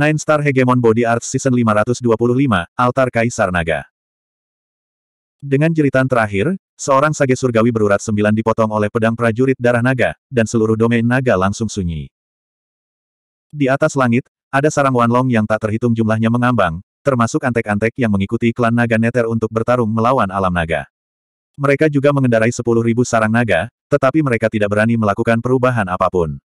Nine Star Hegemon Body Arts Season 525, Altar Kaisar Naga. Dengan jeritan terakhir, seorang sage surgawi berurat sembilan dipotong oleh pedang prajurit darah naga, dan seluruh domain naga langsung sunyi. Di atas langit, ada sarang Wanlong yang tak terhitung jumlahnya mengambang, termasuk antek-antek yang mengikuti klan naga neter untuk bertarung melawan alam naga. Mereka juga mengendarai 10.000 sarang naga, tetapi mereka tidak berani melakukan perubahan apapun.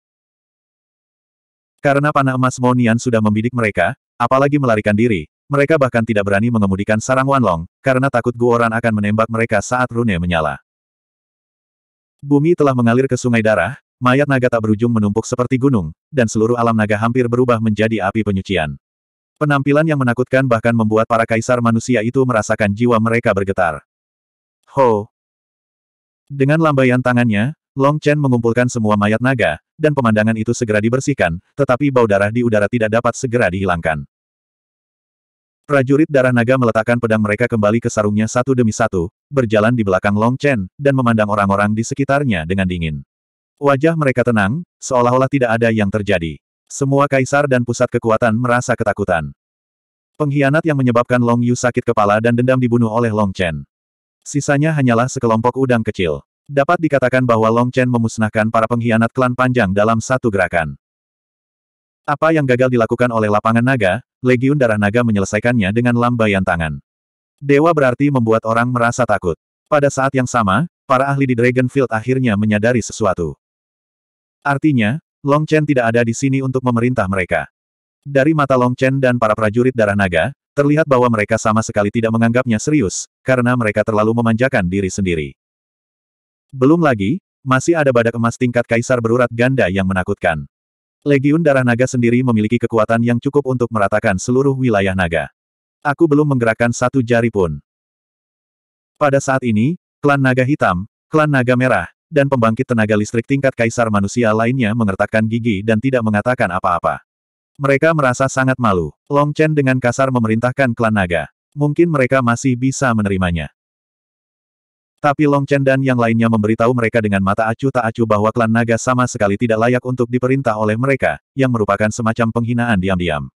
Karena panah emas Monian sudah membidik mereka, apalagi melarikan diri, mereka bahkan tidak berani mengemudikan sarang Wanlong, karena takut Guoran akan menembak mereka saat rune menyala. Bumi telah mengalir ke sungai darah, mayat naga tak berujung menumpuk seperti gunung, dan seluruh alam naga hampir berubah menjadi api penyucian. Penampilan yang menakutkan bahkan membuat para kaisar manusia itu merasakan jiwa mereka bergetar. Ho! Dengan lambaian tangannya, Long Chen mengumpulkan semua mayat naga, dan pemandangan itu segera dibersihkan, tetapi bau darah di udara tidak dapat segera dihilangkan. Prajurit darah naga meletakkan pedang mereka kembali ke sarungnya satu demi satu, berjalan di belakang Long Chen, dan memandang orang-orang di sekitarnya dengan dingin. Wajah mereka tenang, seolah-olah tidak ada yang terjadi. Semua kaisar dan pusat kekuatan merasa ketakutan. Pengkhianat yang menyebabkan Long Yu sakit kepala dan dendam dibunuh oleh Long Chen. Sisanya hanyalah sekelompok udang kecil. Dapat dikatakan bahwa Long Chen memusnahkan para pengkhianat klan panjang dalam satu gerakan. Apa yang gagal dilakukan oleh lapangan naga, Legiun Darah Naga menyelesaikannya dengan lambaian tangan. Dewa berarti membuat orang merasa takut. Pada saat yang sama, para ahli di Dragonfield akhirnya menyadari sesuatu. Artinya, Long Chen tidak ada di sini untuk memerintah mereka. Dari mata Long Chen dan para prajurit Darah Naga, terlihat bahwa mereka sama sekali tidak menganggapnya serius, karena mereka terlalu memanjakan diri sendiri. Belum lagi, masih ada badak emas tingkat kaisar berurat ganda yang menakutkan. Legiun Darah Naga sendiri memiliki kekuatan yang cukup untuk meratakan seluruh wilayah naga. Aku belum menggerakkan satu jari pun. Pada saat ini, klan naga hitam, klan naga merah, dan pembangkit tenaga listrik tingkat kaisar manusia lainnya mengertakkan gigi dan tidak mengatakan apa-apa. Mereka merasa sangat malu. Long Chen dengan kasar memerintahkan klan naga. Mungkin mereka masih bisa menerimanya. Tapi Long Chen dan yang lainnya memberitahu mereka dengan mata acuh tak acuh bahwa klan naga sama sekali tidak layak untuk diperintah oleh mereka, yang merupakan semacam penghinaan diam-diam.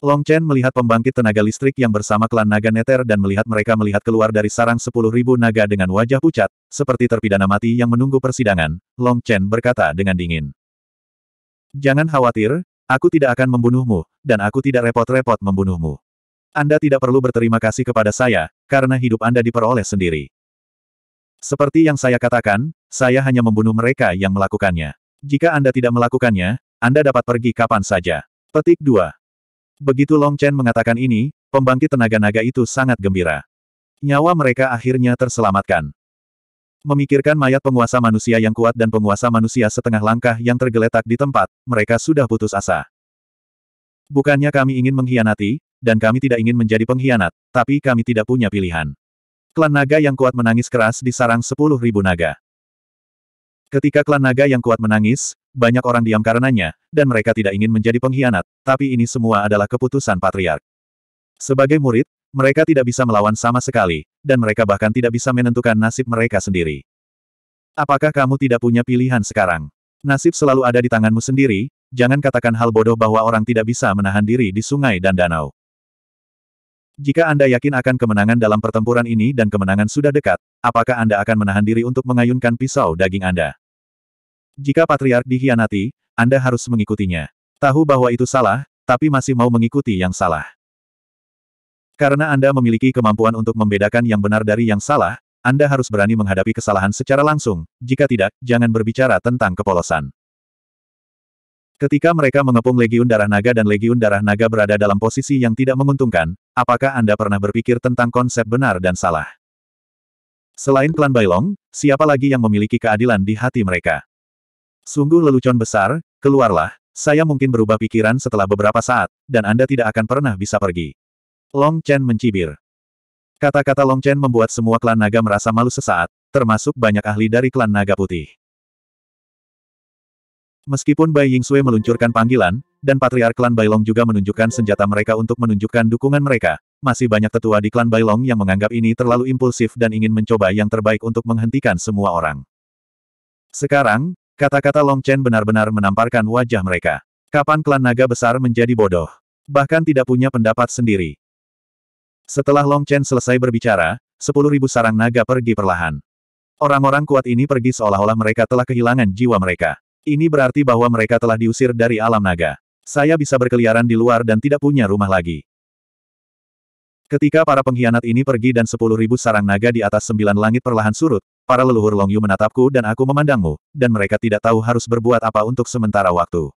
Long Chen melihat pembangkit tenaga listrik yang bersama klan naga neter dan melihat mereka melihat keluar dari sarang sepuluh ribu naga dengan wajah pucat, seperti terpidana mati yang menunggu persidangan, Long Chen berkata dengan dingin. Jangan khawatir, aku tidak akan membunuhmu, dan aku tidak repot-repot membunuhmu. Anda tidak perlu berterima kasih kepada saya, karena hidup Anda diperoleh sendiri. Seperti yang saya katakan, saya hanya membunuh mereka yang melakukannya. Jika Anda tidak melakukannya, Anda dapat pergi kapan saja. Petik 2. Begitu Long Chen mengatakan ini, pembangkit tenaga naga itu sangat gembira. Nyawa mereka akhirnya terselamatkan. Memikirkan mayat penguasa manusia yang kuat dan penguasa manusia setengah langkah yang tergeletak di tempat, mereka sudah putus asa. Bukannya kami ingin mengkhianati, dan kami tidak ingin menjadi pengkhianat, tapi kami tidak punya pilihan. Klan naga yang kuat menangis keras di sarang sepuluh ribu naga. Ketika klan naga yang kuat menangis, banyak orang diam karenanya, dan mereka tidak ingin menjadi pengkhianat, tapi ini semua adalah keputusan patriark. Sebagai murid, mereka tidak bisa melawan sama sekali, dan mereka bahkan tidak bisa menentukan nasib mereka sendiri. Apakah kamu tidak punya pilihan sekarang? Nasib selalu ada di tanganmu sendiri, jangan katakan hal bodoh bahwa orang tidak bisa menahan diri di sungai dan danau. Jika Anda yakin akan kemenangan dalam pertempuran ini dan kemenangan sudah dekat, apakah Anda akan menahan diri untuk mengayunkan pisau daging Anda? Jika patriark dihianati, Anda harus mengikutinya. Tahu bahwa itu salah, tapi masih mau mengikuti yang salah. Karena Anda memiliki kemampuan untuk membedakan yang benar dari yang salah, Anda harus berani menghadapi kesalahan secara langsung, jika tidak, jangan berbicara tentang kepolosan. Ketika mereka mengepung Legiun Darah Naga dan Legiun Darah Naga berada dalam posisi yang tidak menguntungkan, apakah Anda pernah berpikir tentang konsep benar dan salah? Selain klan Bailong, siapa lagi yang memiliki keadilan di hati mereka? Sungguh lelucon besar, keluarlah, saya mungkin berubah pikiran setelah beberapa saat, dan Anda tidak akan pernah bisa pergi. Long Chen mencibir. Kata-kata Long Chen membuat semua klan naga merasa malu sesaat, termasuk banyak ahli dari klan naga putih. Meskipun Bai Yingsui meluncurkan panggilan, dan Patriark Klan Bailong juga menunjukkan senjata mereka untuk menunjukkan dukungan mereka, masih banyak tetua di Klan Bailong yang menganggap ini terlalu impulsif dan ingin mencoba yang terbaik untuk menghentikan semua orang. Sekarang, kata-kata Long Chen benar-benar menamparkan wajah mereka. Kapan klan naga besar menjadi bodoh? Bahkan tidak punya pendapat sendiri. Setelah Long Chen selesai berbicara, 10.000 sarang naga pergi perlahan. Orang-orang kuat ini pergi seolah-olah mereka telah kehilangan jiwa mereka. Ini berarti bahwa mereka telah diusir dari alam naga. Saya bisa berkeliaran di luar dan tidak punya rumah lagi. Ketika para pengkhianat ini pergi dan sepuluh ribu sarang naga di atas sembilan langit perlahan surut, para leluhur Longyu menatapku dan aku memandangmu, dan mereka tidak tahu harus berbuat apa untuk sementara waktu.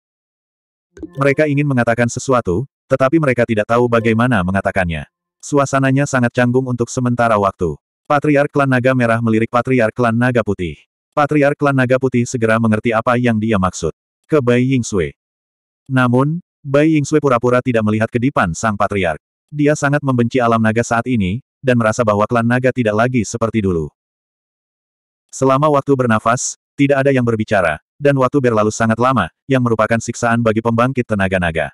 Mereka ingin mengatakan sesuatu, tetapi mereka tidak tahu bagaimana mengatakannya. Suasananya sangat canggung untuk sementara waktu. Patriark Klan Naga Merah melirik Patriark Klan Naga Putih. Patriark klan Naga Putih segera mengerti apa yang dia maksud. Ke Bai Sui. Namun, Bai Sui pura-pura tidak melihat kedipan sang patriark. Dia sangat membenci alam naga saat ini, dan merasa bahwa klan naga tidak lagi seperti dulu. Selama waktu bernafas, tidak ada yang berbicara, dan waktu berlalu sangat lama, yang merupakan siksaan bagi pembangkit tenaga naga.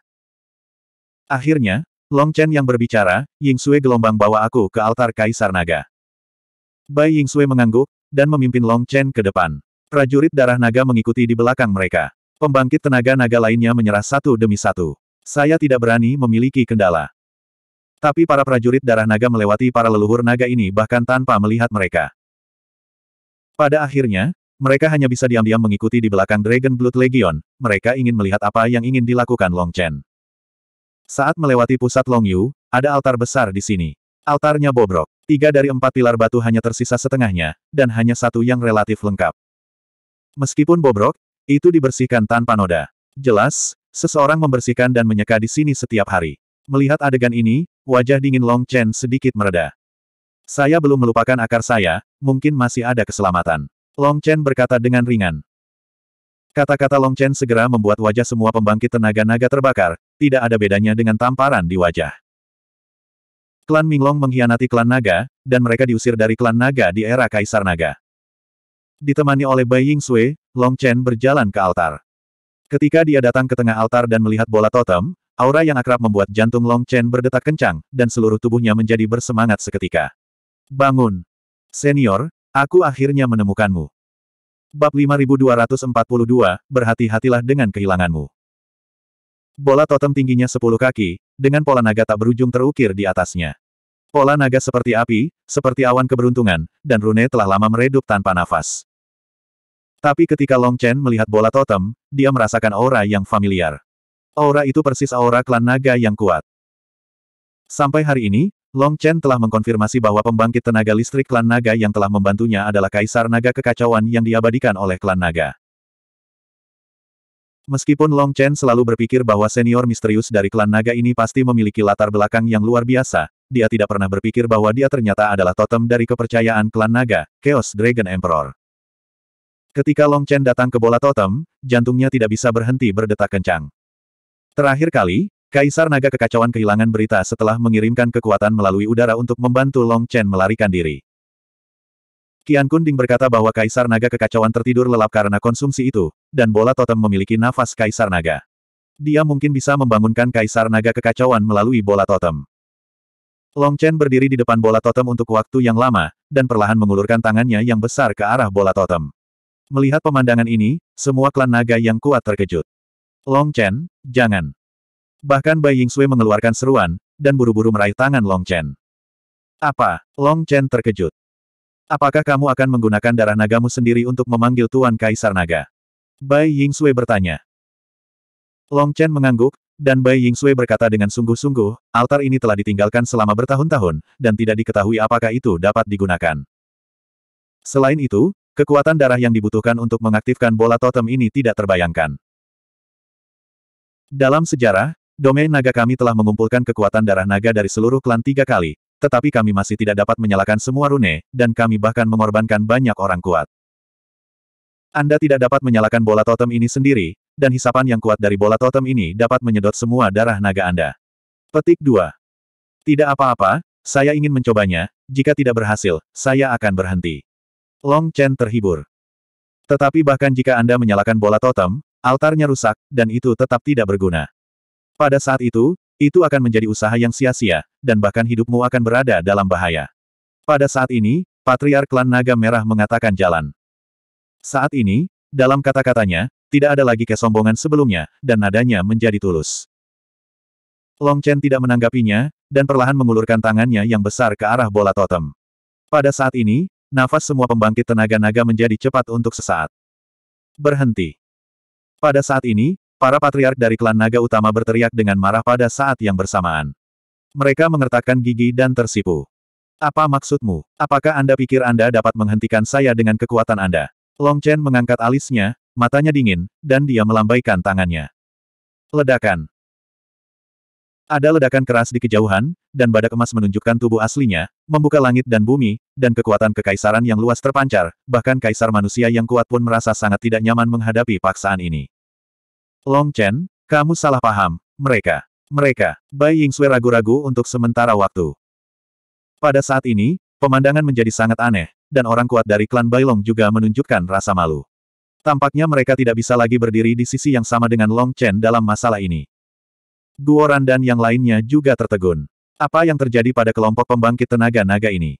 Akhirnya, Long Chen yang berbicara, Ying Sui gelombang bawa aku ke altar Kaisar Naga. Bai Ying Sui mengangguk, dan memimpin Long Chen ke depan. Prajurit darah naga mengikuti di belakang mereka. Pembangkit tenaga naga lainnya menyerah satu demi satu. Saya tidak berani memiliki kendala. Tapi para prajurit darah naga melewati para leluhur naga ini bahkan tanpa melihat mereka. Pada akhirnya, mereka hanya bisa diam-diam mengikuti di belakang Dragon Blood Legion, mereka ingin melihat apa yang ingin dilakukan Long Chen. Saat melewati pusat Long Yu, ada altar besar di sini. Altarnya bobrok. Tiga dari empat pilar batu hanya tersisa setengahnya, dan hanya satu yang relatif lengkap. Meskipun bobrok, itu dibersihkan tanpa noda. Jelas, seseorang membersihkan dan menyeka di sini setiap hari. Melihat adegan ini, wajah dingin Long Chen sedikit mereda. Saya belum melupakan akar saya, mungkin masih ada keselamatan. Long Chen berkata dengan ringan. Kata-kata Long Chen segera membuat wajah semua pembangkit tenaga naga terbakar, tidak ada bedanya dengan tamparan di wajah. Klan Minglong mengkhianati klan Naga, dan mereka diusir dari klan Naga di era Kaisar Naga. Ditemani oleh Bai Sui, Long Chen berjalan ke altar. Ketika dia datang ke tengah altar dan melihat bola totem, aura yang akrab membuat jantung Long Chen berdetak kencang, dan seluruh tubuhnya menjadi bersemangat seketika. Bangun! Senior, aku akhirnya menemukanmu. Bab 5242, berhati-hatilah dengan kehilanganmu. Bola totem tingginya 10 kaki, dengan pola naga tak berujung terukir di atasnya. Pola naga seperti api, seperti awan keberuntungan, dan Rune telah lama meredup tanpa nafas. Tapi ketika Long Chen melihat bola totem, dia merasakan aura yang familiar. Aura itu persis aura klan naga yang kuat. Sampai hari ini, Long Chen telah mengkonfirmasi bahwa pembangkit tenaga listrik klan naga yang telah membantunya adalah kaisar naga kekacauan yang diabadikan oleh klan naga. Meskipun Long Chen selalu berpikir bahwa senior misterius dari klan naga ini pasti memiliki latar belakang yang luar biasa, dia tidak pernah berpikir bahwa dia ternyata adalah totem dari kepercayaan klan naga, Chaos Dragon Emperor. Ketika Long Chen datang ke bola totem, jantungnya tidak bisa berhenti berdetak kencang. Terakhir kali, Kaisar Naga Kekacauan kehilangan berita setelah mengirimkan kekuatan melalui udara untuk membantu Long Chen melarikan diri. Kian Kunding berkata bahwa Kaisar Naga kekacauan tertidur lelap karena konsumsi itu, dan bola totem memiliki nafas Kaisar Naga. Dia mungkin bisa membangunkan Kaisar Naga kekacauan melalui bola totem. Long Chen berdiri di depan bola totem untuk waktu yang lama, dan perlahan mengulurkan tangannya yang besar ke arah bola totem. Melihat pemandangan ini, semua klan naga yang kuat terkejut. Long Chen, jangan. Bahkan Bai Ying Sui mengeluarkan seruan, dan buru-buru meraih tangan Long Chen. Apa? Long Chen terkejut. Apakah kamu akan menggunakan darah nagamu sendiri untuk memanggil Tuan Kaisar Naga? Bai Ying Sui bertanya. Long Chen mengangguk, dan Bai Ying Sui berkata dengan sungguh-sungguh, altar ini telah ditinggalkan selama bertahun-tahun, dan tidak diketahui apakah itu dapat digunakan. Selain itu, kekuatan darah yang dibutuhkan untuk mengaktifkan bola totem ini tidak terbayangkan. Dalam sejarah, domain naga kami telah mengumpulkan kekuatan darah naga dari seluruh klan tiga kali, tetapi kami masih tidak dapat menyalakan semua rune, dan kami bahkan mengorbankan banyak orang kuat. Anda tidak dapat menyalakan bola totem ini sendiri, dan hisapan yang kuat dari bola totem ini dapat menyedot semua darah naga Anda. Petik 2. Tidak apa-apa, saya ingin mencobanya, jika tidak berhasil, saya akan berhenti. Long Chen terhibur. Tetapi bahkan jika Anda menyalakan bola totem, altarnya rusak, dan itu tetap tidak berguna. Pada saat itu, itu akan menjadi usaha yang sia-sia, dan bahkan hidupmu akan berada dalam bahaya. Pada saat ini, Patriark Klan Naga Merah mengatakan jalan. Saat ini, dalam kata-katanya, tidak ada lagi kesombongan sebelumnya, dan nadanya menjadi tulus. Long Chen tidak menanggapinya, dan perlahan mengulurkan tangannya yang besar ke arah bola totem. Pada saat ini, nafas semua pembangkit tenaga naga menjadi cepat untuk sesaat. Berhenti. Pada saat ini, Para patriark dari klan naga utama berteriak dengan marah pada saat yang bersamaan. Mereka mengertakkan gigi dan tersipu. Apa maksudmu? Apakah Anda pikir Anda dapat menghentikan saya dengan kekuatan Anda? Long Chen mengangkat alisnya, matanya dingin, dan dia melambaikan tangannya. Ledakan. Ada ledakan keras di kejauhan, dan badak emas menunjukkan tubuh aslinya, membuka langit dan bumi, dan kekuatan kekaisaran yang luas terpancar, bahkan kaisar manusia yang kuat pun merasa sangat tidak nyaman menghadapi paksaan ini. Long Chen, kamu salah paham. Mereka. Mereka. Bai Yingxue ragu-ragu untuk sementara waktu. Pada saat ini, pemandangan menjadi sangat aneh, dan orang kuat dari klan Bailong juga menunjukkan rasa malu. Tampaknya mereka tidak bisa lagi berdiri di sisi yang sama dengan Long Chen dalam masalah ini. Guoran dan yang lainnya juga tertegun. Apa yang terjadi pada kelompok pembangkit tenaga naga ini?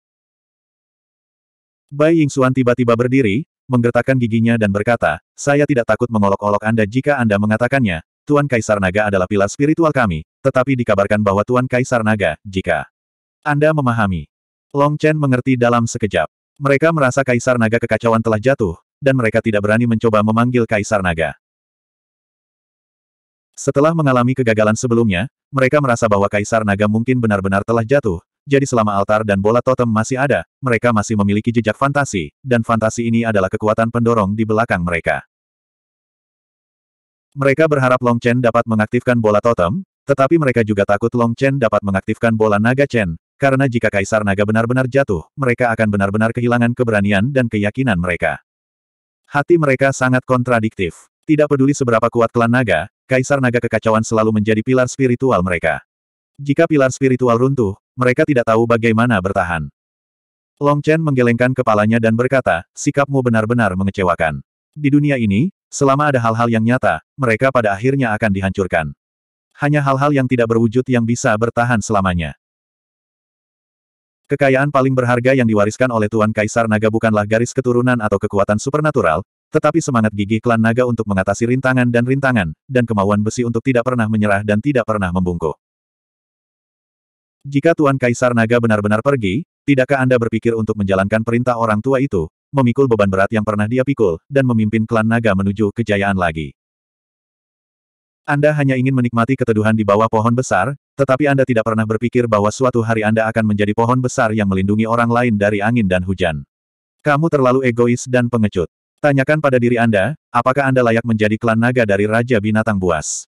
Bai Yingxuan tiba-tiba berdiri, menggertakkan giginya dan berkata, saya tidak takut mengolok-olok Anda jika Anda mengatakannya, Tuan Kaisar Naga adalah pilar spiritual kami, tetapi dikabarkan bahwa Tuan Kaisar Naga, jika Anda memahami. Long Chen mengerti dalam sekejap. Mereka merasa Kaisar Naga kekacauan telah jatuh, dan mereka tidak berani mencoba memanggil Kaisar Naga. Setelah mengalami kegagalan sebelumnya, mereka merasa bahwa Kaisar Naga mungkin benar-benar telah jatuh, jadi selama altar dan bola totem masih ada, mereka masih memiliki jejak fantasi, dan fantasi ini adalah kekuatan pendorong di belakang mereka. Mereka berharap Long Chen dapat mengaktifkan bola totem, tetapi mereka juga takut Long Chen dapat mengaktifkan bola naga Chen, karena jika Kaisar Naga benar-benar jatuh, mereka akan benar-benar kehilangan keberanian dan keyakinan mereka. Hati mereka sangat kontradiktif. Tidak peduli seberapa kuat klan naga, Kaisar Naga Kekacauan selalu menjadi pilar spiritual mereka. Jika pilar spiritual runtuh, mereka tidak tahu bagaimana bertahan. Long Chen menggelengkan kepalanya dan berkata, sikapmu benar-benar mengecewakan. Di dunia ini, selama ada hal-hal yang nyata, mereka pada akhirnya akan dihancurkan. Hanya hal-hal yang tidak berwujud yang bisa bertahan selamanya. Kekayaan paling berharga yang diwariskan oleh Tuan Kaisar Naga bukanlah garis keturunan atau kekuatan supernatural, tetapi semangat gigi klan naga untuk mengatasi rintangan dan rintangan, dan kemauan besi untuk tidak pernah menyerah dan tidak pernah membungkuk. Jika Tuan Kaisar Naga benar-benar pergi, tidakkah Anda berpikir untuk menjalankan perintah orang tua itu, memikul beban berat yang pernah dia pikul, dan memimpin klan Naga menuju kejayaan lagi? Anda hanya ingin menikmati keteduhan di bawah pohon besar, tetapi Anda tidak pernah berpikir bahwa suatu hari Anda akan menjadi pohon besar yang melindungi orang lain dari angin dan hujan. Kamu terlalu egois dan pengecut. Tanyakan pada diri Anda, apakah Anda layak menjadi klan naga dari Raja Binatang Buas?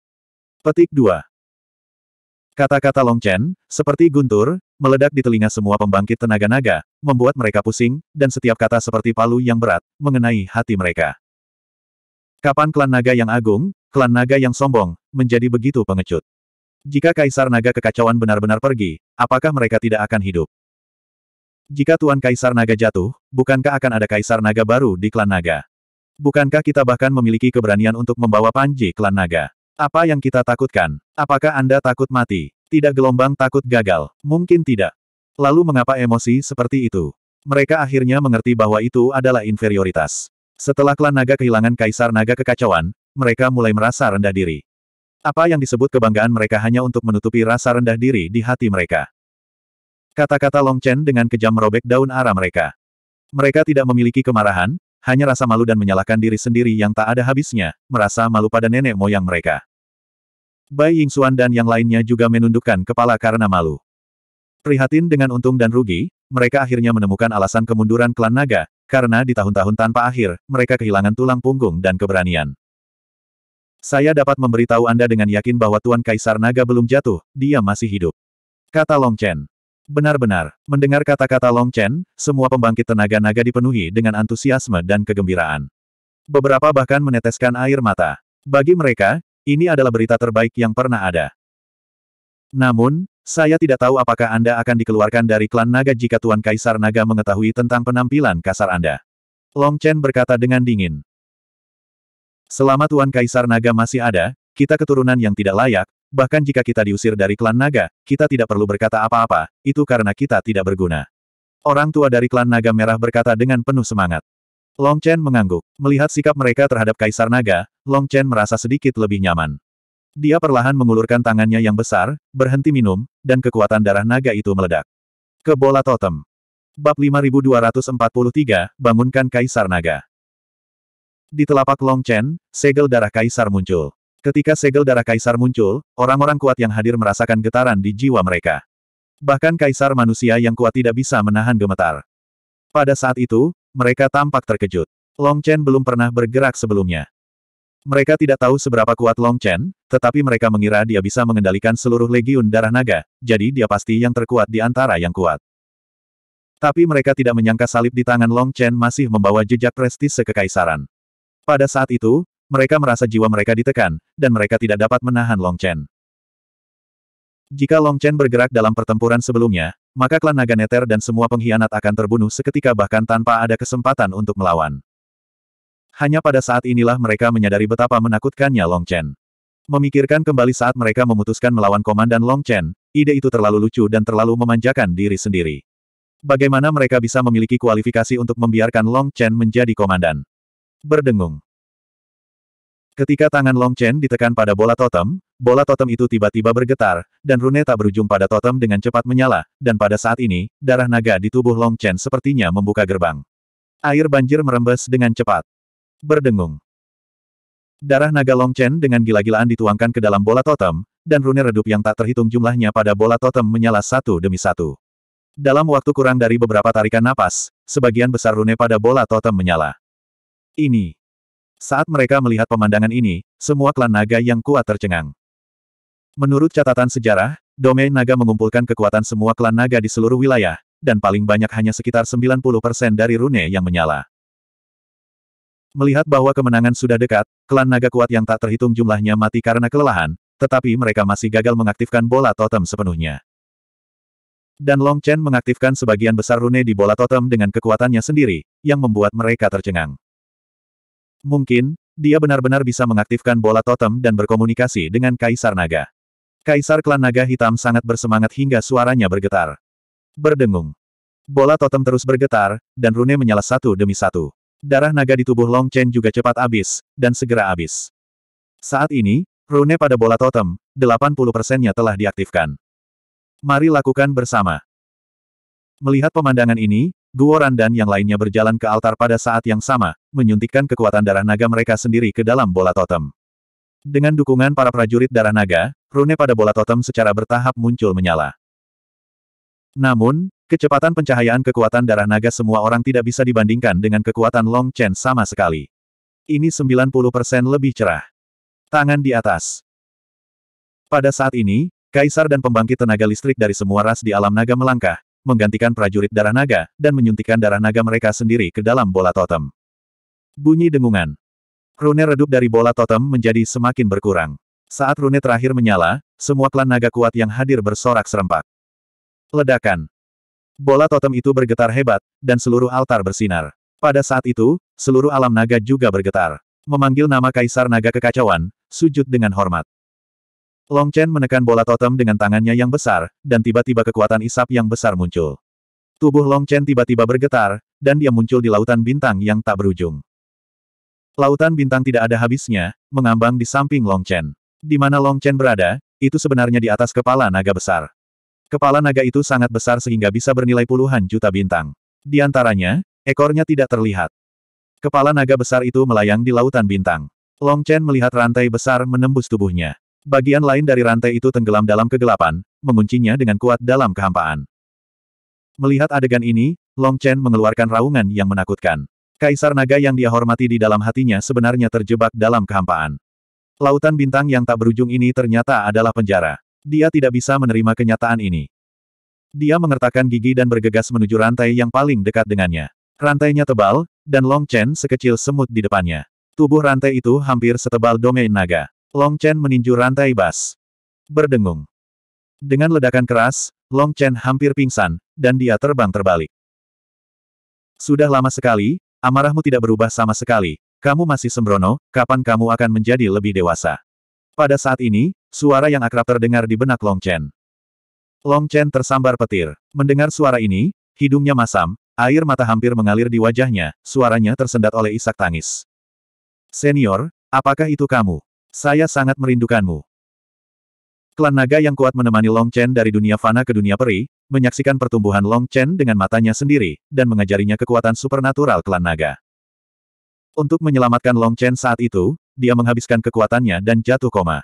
Petik 2. Kata-kata Long Chen, seperti guntur, meledak di telinga semua pembangkit tenaga naga, membuat mereka pusing, dan setiap kata seperti palu yang berat, mengenai hati mereka. Kapan klan naga yang agung, klan naga yang sombong, menjadi begitu pengecut? Jika Kaisar Naga kekacauan benar-benar pergi, apakah mereka tidak akan hidup? Jika Tuan Kaisar Naga jatuh, bukankah akan ada Kaisar Naga baru di klan Naga? Bukankah kita bahkan memiliki keberanian untuk membawa Panji klan Naga? Apa yang kita takutkan? Apakah Anda takut mati? Tidak gelombang takut gagal. Mungkin tidak. Lalu mengapa emosi seperti itu? Mereka akhirnya mengerti bahwa itu adalah inferioritas. Setelah klan naga kehilangan kaisar naga kekacauan, mereka mulai merasa rendah diri. Apa yang disebut kebanggaan mereka hanya untuk menutupi rasa rendah diri di hati mereka. Kata-kata Long Chen dengan kejam merobek daun arah mereka. Mereka tidak memiliki kemarahan, hanya rasa malu dan menyalahkan diri sendiri yang tak ada habisnya, merasa malu pada nenek moyang mereka. Bai Xuan dan yang lainnya juga menundukkan kepala karena malu. Prihatin dengan untung dan rugi, mereka akhirnya menemukan alasan kemunduran klan naga, karena di tahun-tahun tanpa akhir, mereka kehilangan tulang punggung dan keberanian. Saya dapat memberitahu Anda dengan yakin bahwa Tuan Kaisar Naga belum jatuh, dia masih hidup. Kata Long Chen. Benar-benar, mendengar kata-kata Long Chen, semua pembangkit tenaga naga dipenuhi dengan antusiasme dan kegembiraan. Beberapa bahkan meneteskan air mata. Bagi mereka, ini adalah berita terbaik yang pernah ada. Namun, saya tidak tahu apakah Anda akan dikeluarkan dari klan naga jika Tuan Kaisar Naga mengetahui tentang penampilan kasar Anda. Long Chen berkata dengan dingin. Selama Tuan Kaisar Naga masih ada, kita keturunan yang tidak layak, bahkan jika kita diusir dari klan naga, kita tidak perlu berkata apa-apa, itu karena kita tidak berguna. Orang tua dari klan naga merah berkata dengan penuh semangat. Long Chen mengangguk. Melihat sikap mereka terhadap Kaisar Naga, Long Chen merasa sedikit lebih nyaman. Dia perlahan mengulurkan tangannya yang besar, berhenti minum, dan kekuatan darah naga itu meledak. Ke bola totem. Bab 5243, Bangunkan Kaisar Naga. Di telapak Long Chen, segel darah kaisar muncul. Ketika segel darah kaisar muncul, orang-orang kuat yang hadir merasakan getaran di jiwa mereka. Bahkan kaisar manusia yang kuat tidak bisa menahan gemetar. Pada saat itu, mereka tampak terkejut. Long Chen belum pernah bergerak sebelumnya. Mereka tidak tahu seberapa kuat Long Chen, tetapi mereka mengira dia bisa mengendalikan seluruh legiun darah naga, jadi dia pasti yang terkuat di antara yang kuat. Tapi mereka tidak menyangka salib di tangan Long Chen masih membawa jejak prestis sekekaisaran. Pada saat itu, mereka merasa jiwa mereka ditekan, dan mereka tidak dapat menahan Long Chen. Jika Long Chen bergerak dalam pertempuran sebelumnya, maka klan Naga Neter dan semua pengkhianat akan terbunuh seketika bahkan tanpa ada kesempatan untuk melawan. Hanya pada saat inilah mereka menyadari betapa menakutkannya Long Chen. Memikirkan kembali saat mereka memutuskan melawan Komandan Long Chen, ide itu terlalu lucu dan terlalu memanjakan diri sendiri. Bagaimana mereka bisa memiliki kualifikasi untuk membiarkan Long Chen menjadi komandan? Berdengung. Ketika tangan Long Chen ditekan pada bola totem, bola totem itu tiba-tiba bergetar, dan rune tak berujung pada totem dengan cepat menyala, dan pada saat ini, darah naga di tubuh Long Chen sepertinya membuka gerbang. Air banjir merembes dengan cepat. Berdengung. Darah naga Long Chen dengan gila-gilaan dituangkan ke dalam bola totem, dan rune redup yang tak terhitung jumlahnya pada bola totem menyala satu demi satu. Dalam waktu kurang dari beberapa tarikan napas, sebagian besar rune pada bola totem menyala. Ini saat mereka melihat pemandangan ini, semua klan naga yang kuat tercengang. Menurut catatan sejarah, domain naga mengumpulkan kekuatan semua klan naga di seluruh wilayah, dan paling banyak hanya sekitar 90% dari rune yang menyala. Melihat bahwa kemenangan sudah dekat, klan naga kuat yang tak terhitung jumlahnya mati karena kelelahan, tetapi mereka masih gagal mengaktifkan bola totem sepenuhnya. Dan Long Chen mengaktifkan sebagian besar rune di bola totem dengan kekuatannya sendiri, yang membuat mereka tercengang. Mungkin, dia benar-benar bisa mengaktifkan bola totem dan berkomunikasi dengan Kaisar Naga. Kaisar klan Naga Hitam sangat bersemangat hingga suaranya bergetar. Berdengung. Bola totem terus bergetar, dan rune menyala satu demi satu. Darah naga di tubuh Long Chen juga cepat habis, dan segera habis. Saat ini, rune pada bola totem, 80%-nya telah diaktifkan. Mari lakukan bersama. Melihat pemandangan ini, Guoran dan yang lainnya berjalan ke altar pada saat yang sama, menyuntikkan kekuatan darah naga mereka sendiri ke dalam bola totem. Dengan dukungan para prajurit darah naga, rune pada bola totem secara bertahap muncul menyala. Namun, kecepatan pencahayaan kekuatan darah naga semua orang tidak bisa dibandingkan dengan kekuatan Long Chen sama sekali. Ini 90% lebih cerah. Tangan di atas. Pada saat ini, Kaisar dan pembangkit tenaga listrik dari semua ras di alam naga melangkah, menggantikan prajurit darah naga, dan menyuntikkan darah naga mereka sendiri ke dalam bola totem. Bunyi dengungan. Rune redup dari bola totem menjadi semakin berkurang. Saat rune terakhir menyala, semua klan naga kuat yang hadir bersorak serempak. Ledakan. Bola totem itu bergetar hebat, dan seluruh altar bersinar. Pada saat itu, seluruh alam naga juga bergetar. Memanggil nama Kaisar Naga Kekacauan, sujud dengan hormat. Long Chen menekan bola totem dengan tangannya yang besar, dan tiba-tiba kekuatan isap yang besar muncul. Tubuh Long Chen tiba-tiba bergetar, dan dia muncul di lautan bintang yang tak berujung. Lautan bintang tidak ada habisnya, mengambang di samping Long Chen. Di mana Long Chen berada, itu sebenarnya di atas kepala naga besar. Kepala naga itu sangat besar sehingga bisa bernilai puluhan juta bintang. Di antaranya, ekornya tidak terlihat. Kepala naga besar itu melayang di lautan bintang. Long Chen melihat rantai besar menembus tubuhnya. Bagian lain dari rantai itu tenggelam dalam kegelapan, menguncinya dengan kuat dalam kehampaan. Melihat adegan ini, Long Chen mengeluarkan raungan yang menakutkan. Kaisar naga yang dia hormati di dalam hatinya sebenarnya terjebak dalam kehampaan. Lautan bintang yang tak berujung ini ternyata adalah penjara. Dia tidak bisa menerima kenyataan ini. Dia mengertakkan gigi dan bergegas menuju rantai yang paling dekat dengannya. Rantainya tebal, dan Long Chen sekecil semut di depannya. Tubuh rantai itu hampir setebal domain naga. Long Chen meninju rantai bas. Berdengung. Dengan ledakan keras, Long Chen hampir pingsan, dan dia terbang terbalik. Sudah lama sekali, amarahmu tidak berubah sama sekali. Kamu masih sembrono, kapan kamu akan menjadi lebih dewasa? Pada saat ini, suara yang akrab terdengar di benak Long Chen. Long Chen tersambar petir. Mendengar suara ini, hidungnya masam, air mata hampir mengalir di wajahnya, suaranya tersendat oleh isak tangis. Senior, apakah itu kamu? Saya sangat merindukanmu. Klan naga yang kuat menemani Long Chen dari dunia fana ke dunia peri, menyaksikan pertumbuhan Long Chen dengan matanya sendiri, dan mengajarinya kekuatan supernatural klan naga. Untuk menyelamatkan Long Chen saat itu, dia menghabiskan kekuatannya dan jatuh koma.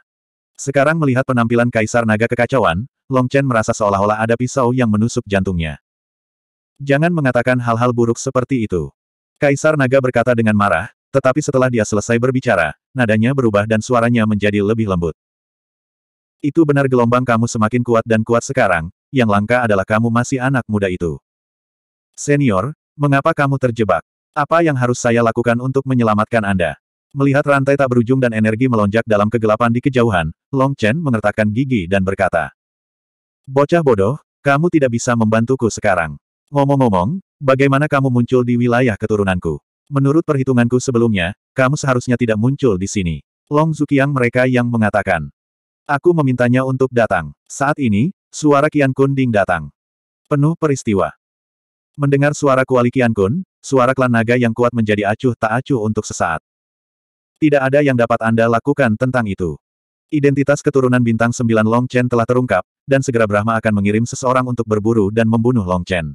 Sekarang melihat penampilan Kaisar Naga kekacauan, Long Chen merasa seolah-olah ada pisau yang menusuk jantungnya. Jangan mengatakan hal-hal buruk seperti itu. Kaisar Naga berkata dengan marah, tetapi setelah dia selesai berbicara, nadanya berubah dan suaranya menjadi lebih lembut. Itu benar gelombang kamu semakin kuat dan kuat sekarang, yang langka adalah kamu masih anak muda itu. Senior, mengapa kamu terjebak? Apa yang harus saya lakukan untuk menyelamatkan Anda? Melihat rantai tak berujung dan energi melonjak dalam kegelapan di kejauhan, Long Chen mengertakkan gigi dan berkata, Bocah bodoh, kamu tidak bisa membantuku sekarang. Ngomong-ngomong, bagaimana kamu muncul di wilayah keturunanku? Menurut perhitunganku sebelumnya, kamu seharusnya tidak muncul di sini. Long Zukiang mereka yang mengatakan. Aku memintanya untuk datang. Saat ini, suara Kian Kun Ding datang. Penuh peristiwa. Mendengar suara kuali Qian Kun, suara klan naga yang kuat menjadi acuh tak acuh untuk sesaat. Tidak ada yang dapat Anda lakukan tentang itu. Identitas keturunan bintang sembilan Long Chen telah terungkap, dan segera Brahma akan mengirim seseorang untuk berburu dan membunuh Long Chen.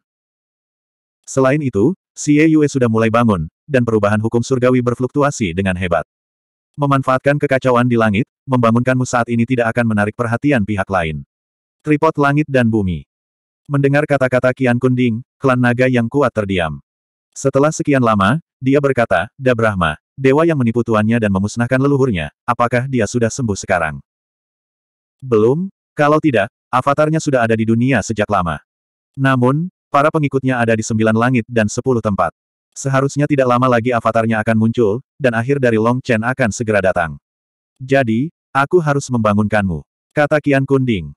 Selain itu, Xie Yue sudah mulai bangun, dan perubahan hukum surgawi berfluktuasi dengan hebat. Memanfaatkan kekacauan di langit, membangunkanmu saat ini tidak akan menarik perhatian pihak lain. Tripod langit dan bumi. Mendengar kata-kata Kian Kunding, klan naga yang kuat terdiam. Setelah sekian lama, dia berkata, Dabrahma, dewa yang menipu tuannya dan memusnahkan leluhurnya, apakah dia sudah sembuh sekarang? Belum, kalau tidak, avatarnya sudah ada di dunia sejak lama. Namun, para pengikutnya ada di sembilan langit dan sepuluh tempat. Seharusnya tidak lama lagi avatarnya akan muncul, dan akhir dari Long Chen akan segera datang. Jadi, aku harus membangunkanmu. Kata Kian Kunding.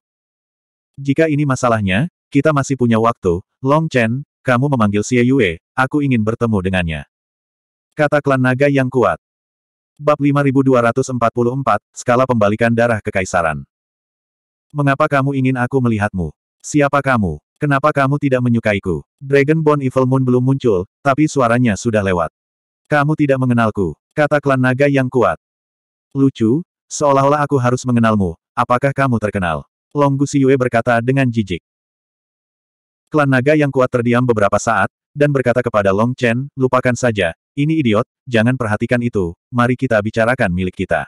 Jika ini masalahnya, kita masih punya waktu, Long Chen, kamu memanggil Xie Yue, aku ingin bertemu dengannya. Kata klan naga yang kuat. Bab 5244, Skala Pembalikan Darah Kekaisaran. Mengapa kamu ingin aku melihatmu? Siapa kamu? Kenapa kamu tidak menyukaiku? Dragon Dragonborn Evil Moon belum muncul, tapi suaranya sudah lewat. Kamu tidak mengenalku, kata klan naga yang kuat. Lucu, seolah-olah aku harus mengenalmu, apakah kamu terkenal? Long Gusiyue berkata dengan jijik. Klan naga yang kuat terdiam beberapa saat, dan berkata kepada Long Chen, lupakan saja, ini idiot, jangan perhatikan itu, mari kita bicarakan milik kita.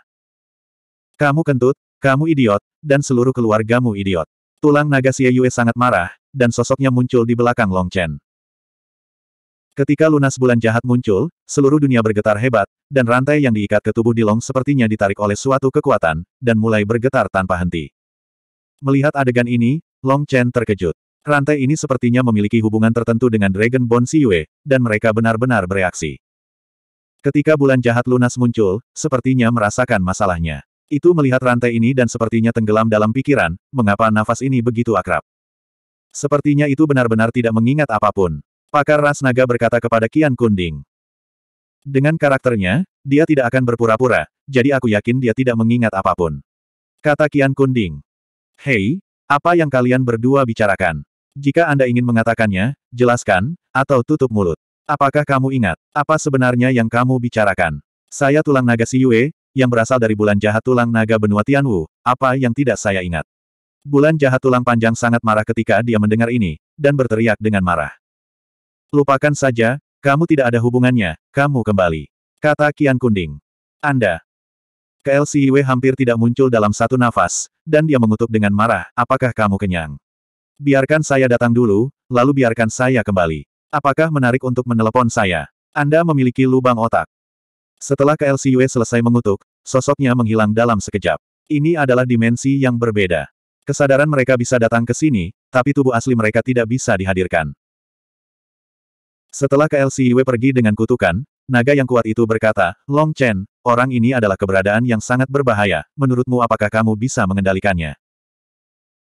Kamu kentut, kamu idiot, dan seluruh keluargamu idiot. Tulang naga Xie Yue sangat marah, dan sosoknya muncul di belakang Long Chen. Ketika lunas bulan jahat muncul, seluruh dunia bergetar hebat, dan rantai yang diikat ke tubuh di Long sepertinya ditarik oleh suatu kekuatan, dan mulai bergetar tanpa henti. Melihat adegan ini, Long Chen terkejut. Rantai ini sepertinya memiliki hubungan tertentu dengan Dragon Bone Siyue, dan mereka benar-benar bereaksi. Ketika bulan jahat lunas muncul, sepertinya merasakan masalahnya. Itu melihat rantai ini dan sepertinya tenggelam dalam pikiran, mengapa nafas ini begitu akrab. Sepertinya itu benar-benar tidak mengingat apapun. Pakar ras naga berkata kepada Kian Kunding. Dengan karakternya, dia tidak akan berpura-pura, jadi aku yakin dia tidak mengingat apapun. Kata Kian Kunding. Hei, apa yang kalian berdua bicarakan? Jika Anda ingin mengatakannya, jelaskan, atau tutup mulut. Apakah kamu ingat, apa sebenarnya yang kamu bicarakan? Saya tulang naga Si Yue, yang berasal dari bulan jahat tulang naga benua Tianwu, apa yang tidak saya ingat? Bulan jahat tulang panjang sangat marah ketika dia mendengar ini, dan berteriak dengan marah. Lupakan saja, kamu tidak ada hubungannya, kamu kembali. Kata Kian Kunding. Anda. KLCIW hampir tidak muncul dalam satu nafas, dan dia mengutuk dengan marah, apakah kamu kenyang? Biarkan saya datang dulu, lalu biarkan saya kembali. Apakah menarik untuk menelepon saya? Anda memiliki lubang otak. Setelah KLCW selesai mengutuk, sosoknya menghilang dalam sekejap. Ini adalah dimensi yang berbeda. Kesadaran mereka bisa datang ke sini, tapi tubuh asli mereka tidak bisa dihadirkan. Setelah KLCW pergi dengan kutukan, naga yang kuat itu berkata, Long Chen, orang ini adalah keberadaan yang sangat berbahaya, menurutmu apakah kamu bisa mengendalikannya?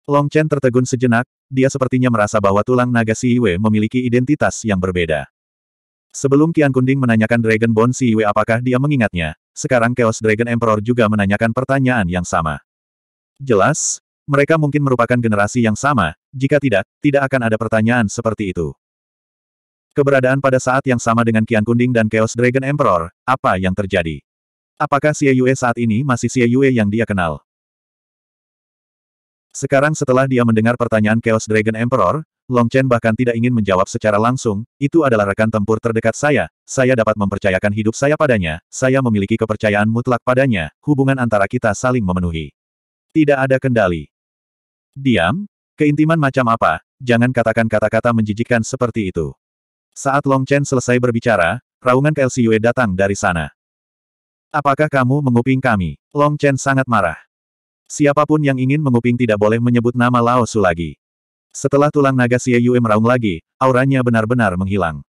Long Chen tertegun sejenak, dia sepertinya merasa bahwa tulang naga Siwe memiliki identitas yang berbeda. Sebelum Kian Kunding menanyakan Dragon Bone Siwe apakah dia mengingatnya, sekarang Chaos Dragon Emperor juga menanyakan pertanyaan yang sama. Jelas, mereka mungkin merupakan generasi yang sama, jika tidak, tidak akan ada pertanyaan seperti itu. Keberadaan pada saat yang sama dengan Kian Kunding dan Chaos Dragon Emperor, apa yang terjadi? Apakah Xie Yue saat ini masih Xie Yue yang dia kenal? Sekarang setelah dia mendengar pertanyaan Chaos Dragon Emperor, Long Chen bahkan tidak ingin menjawab secara langsung, itu adalah rekan tempur terdekat saya, saya dapat mempercayakan hidup saya padanya, saya memiliki kepercayaan mutlak padanya, hubungan antara kita saling memenuhi. Tidak ada kendali. Diam? Keintiman macam apa? Jangan katakan kata-kata menjijikkan seperti itu. Saat Long Chen selesai berbicara, raungan KLCUE datang dari sana. Apakah kamu menguping kami? Long Chen sangat marah. Siapapun yang ingin menguping tidak boleh menyebut nama Lao Su lagi. Setelah tulang naga Si meraung lagi, auranya benar-benar menghilang.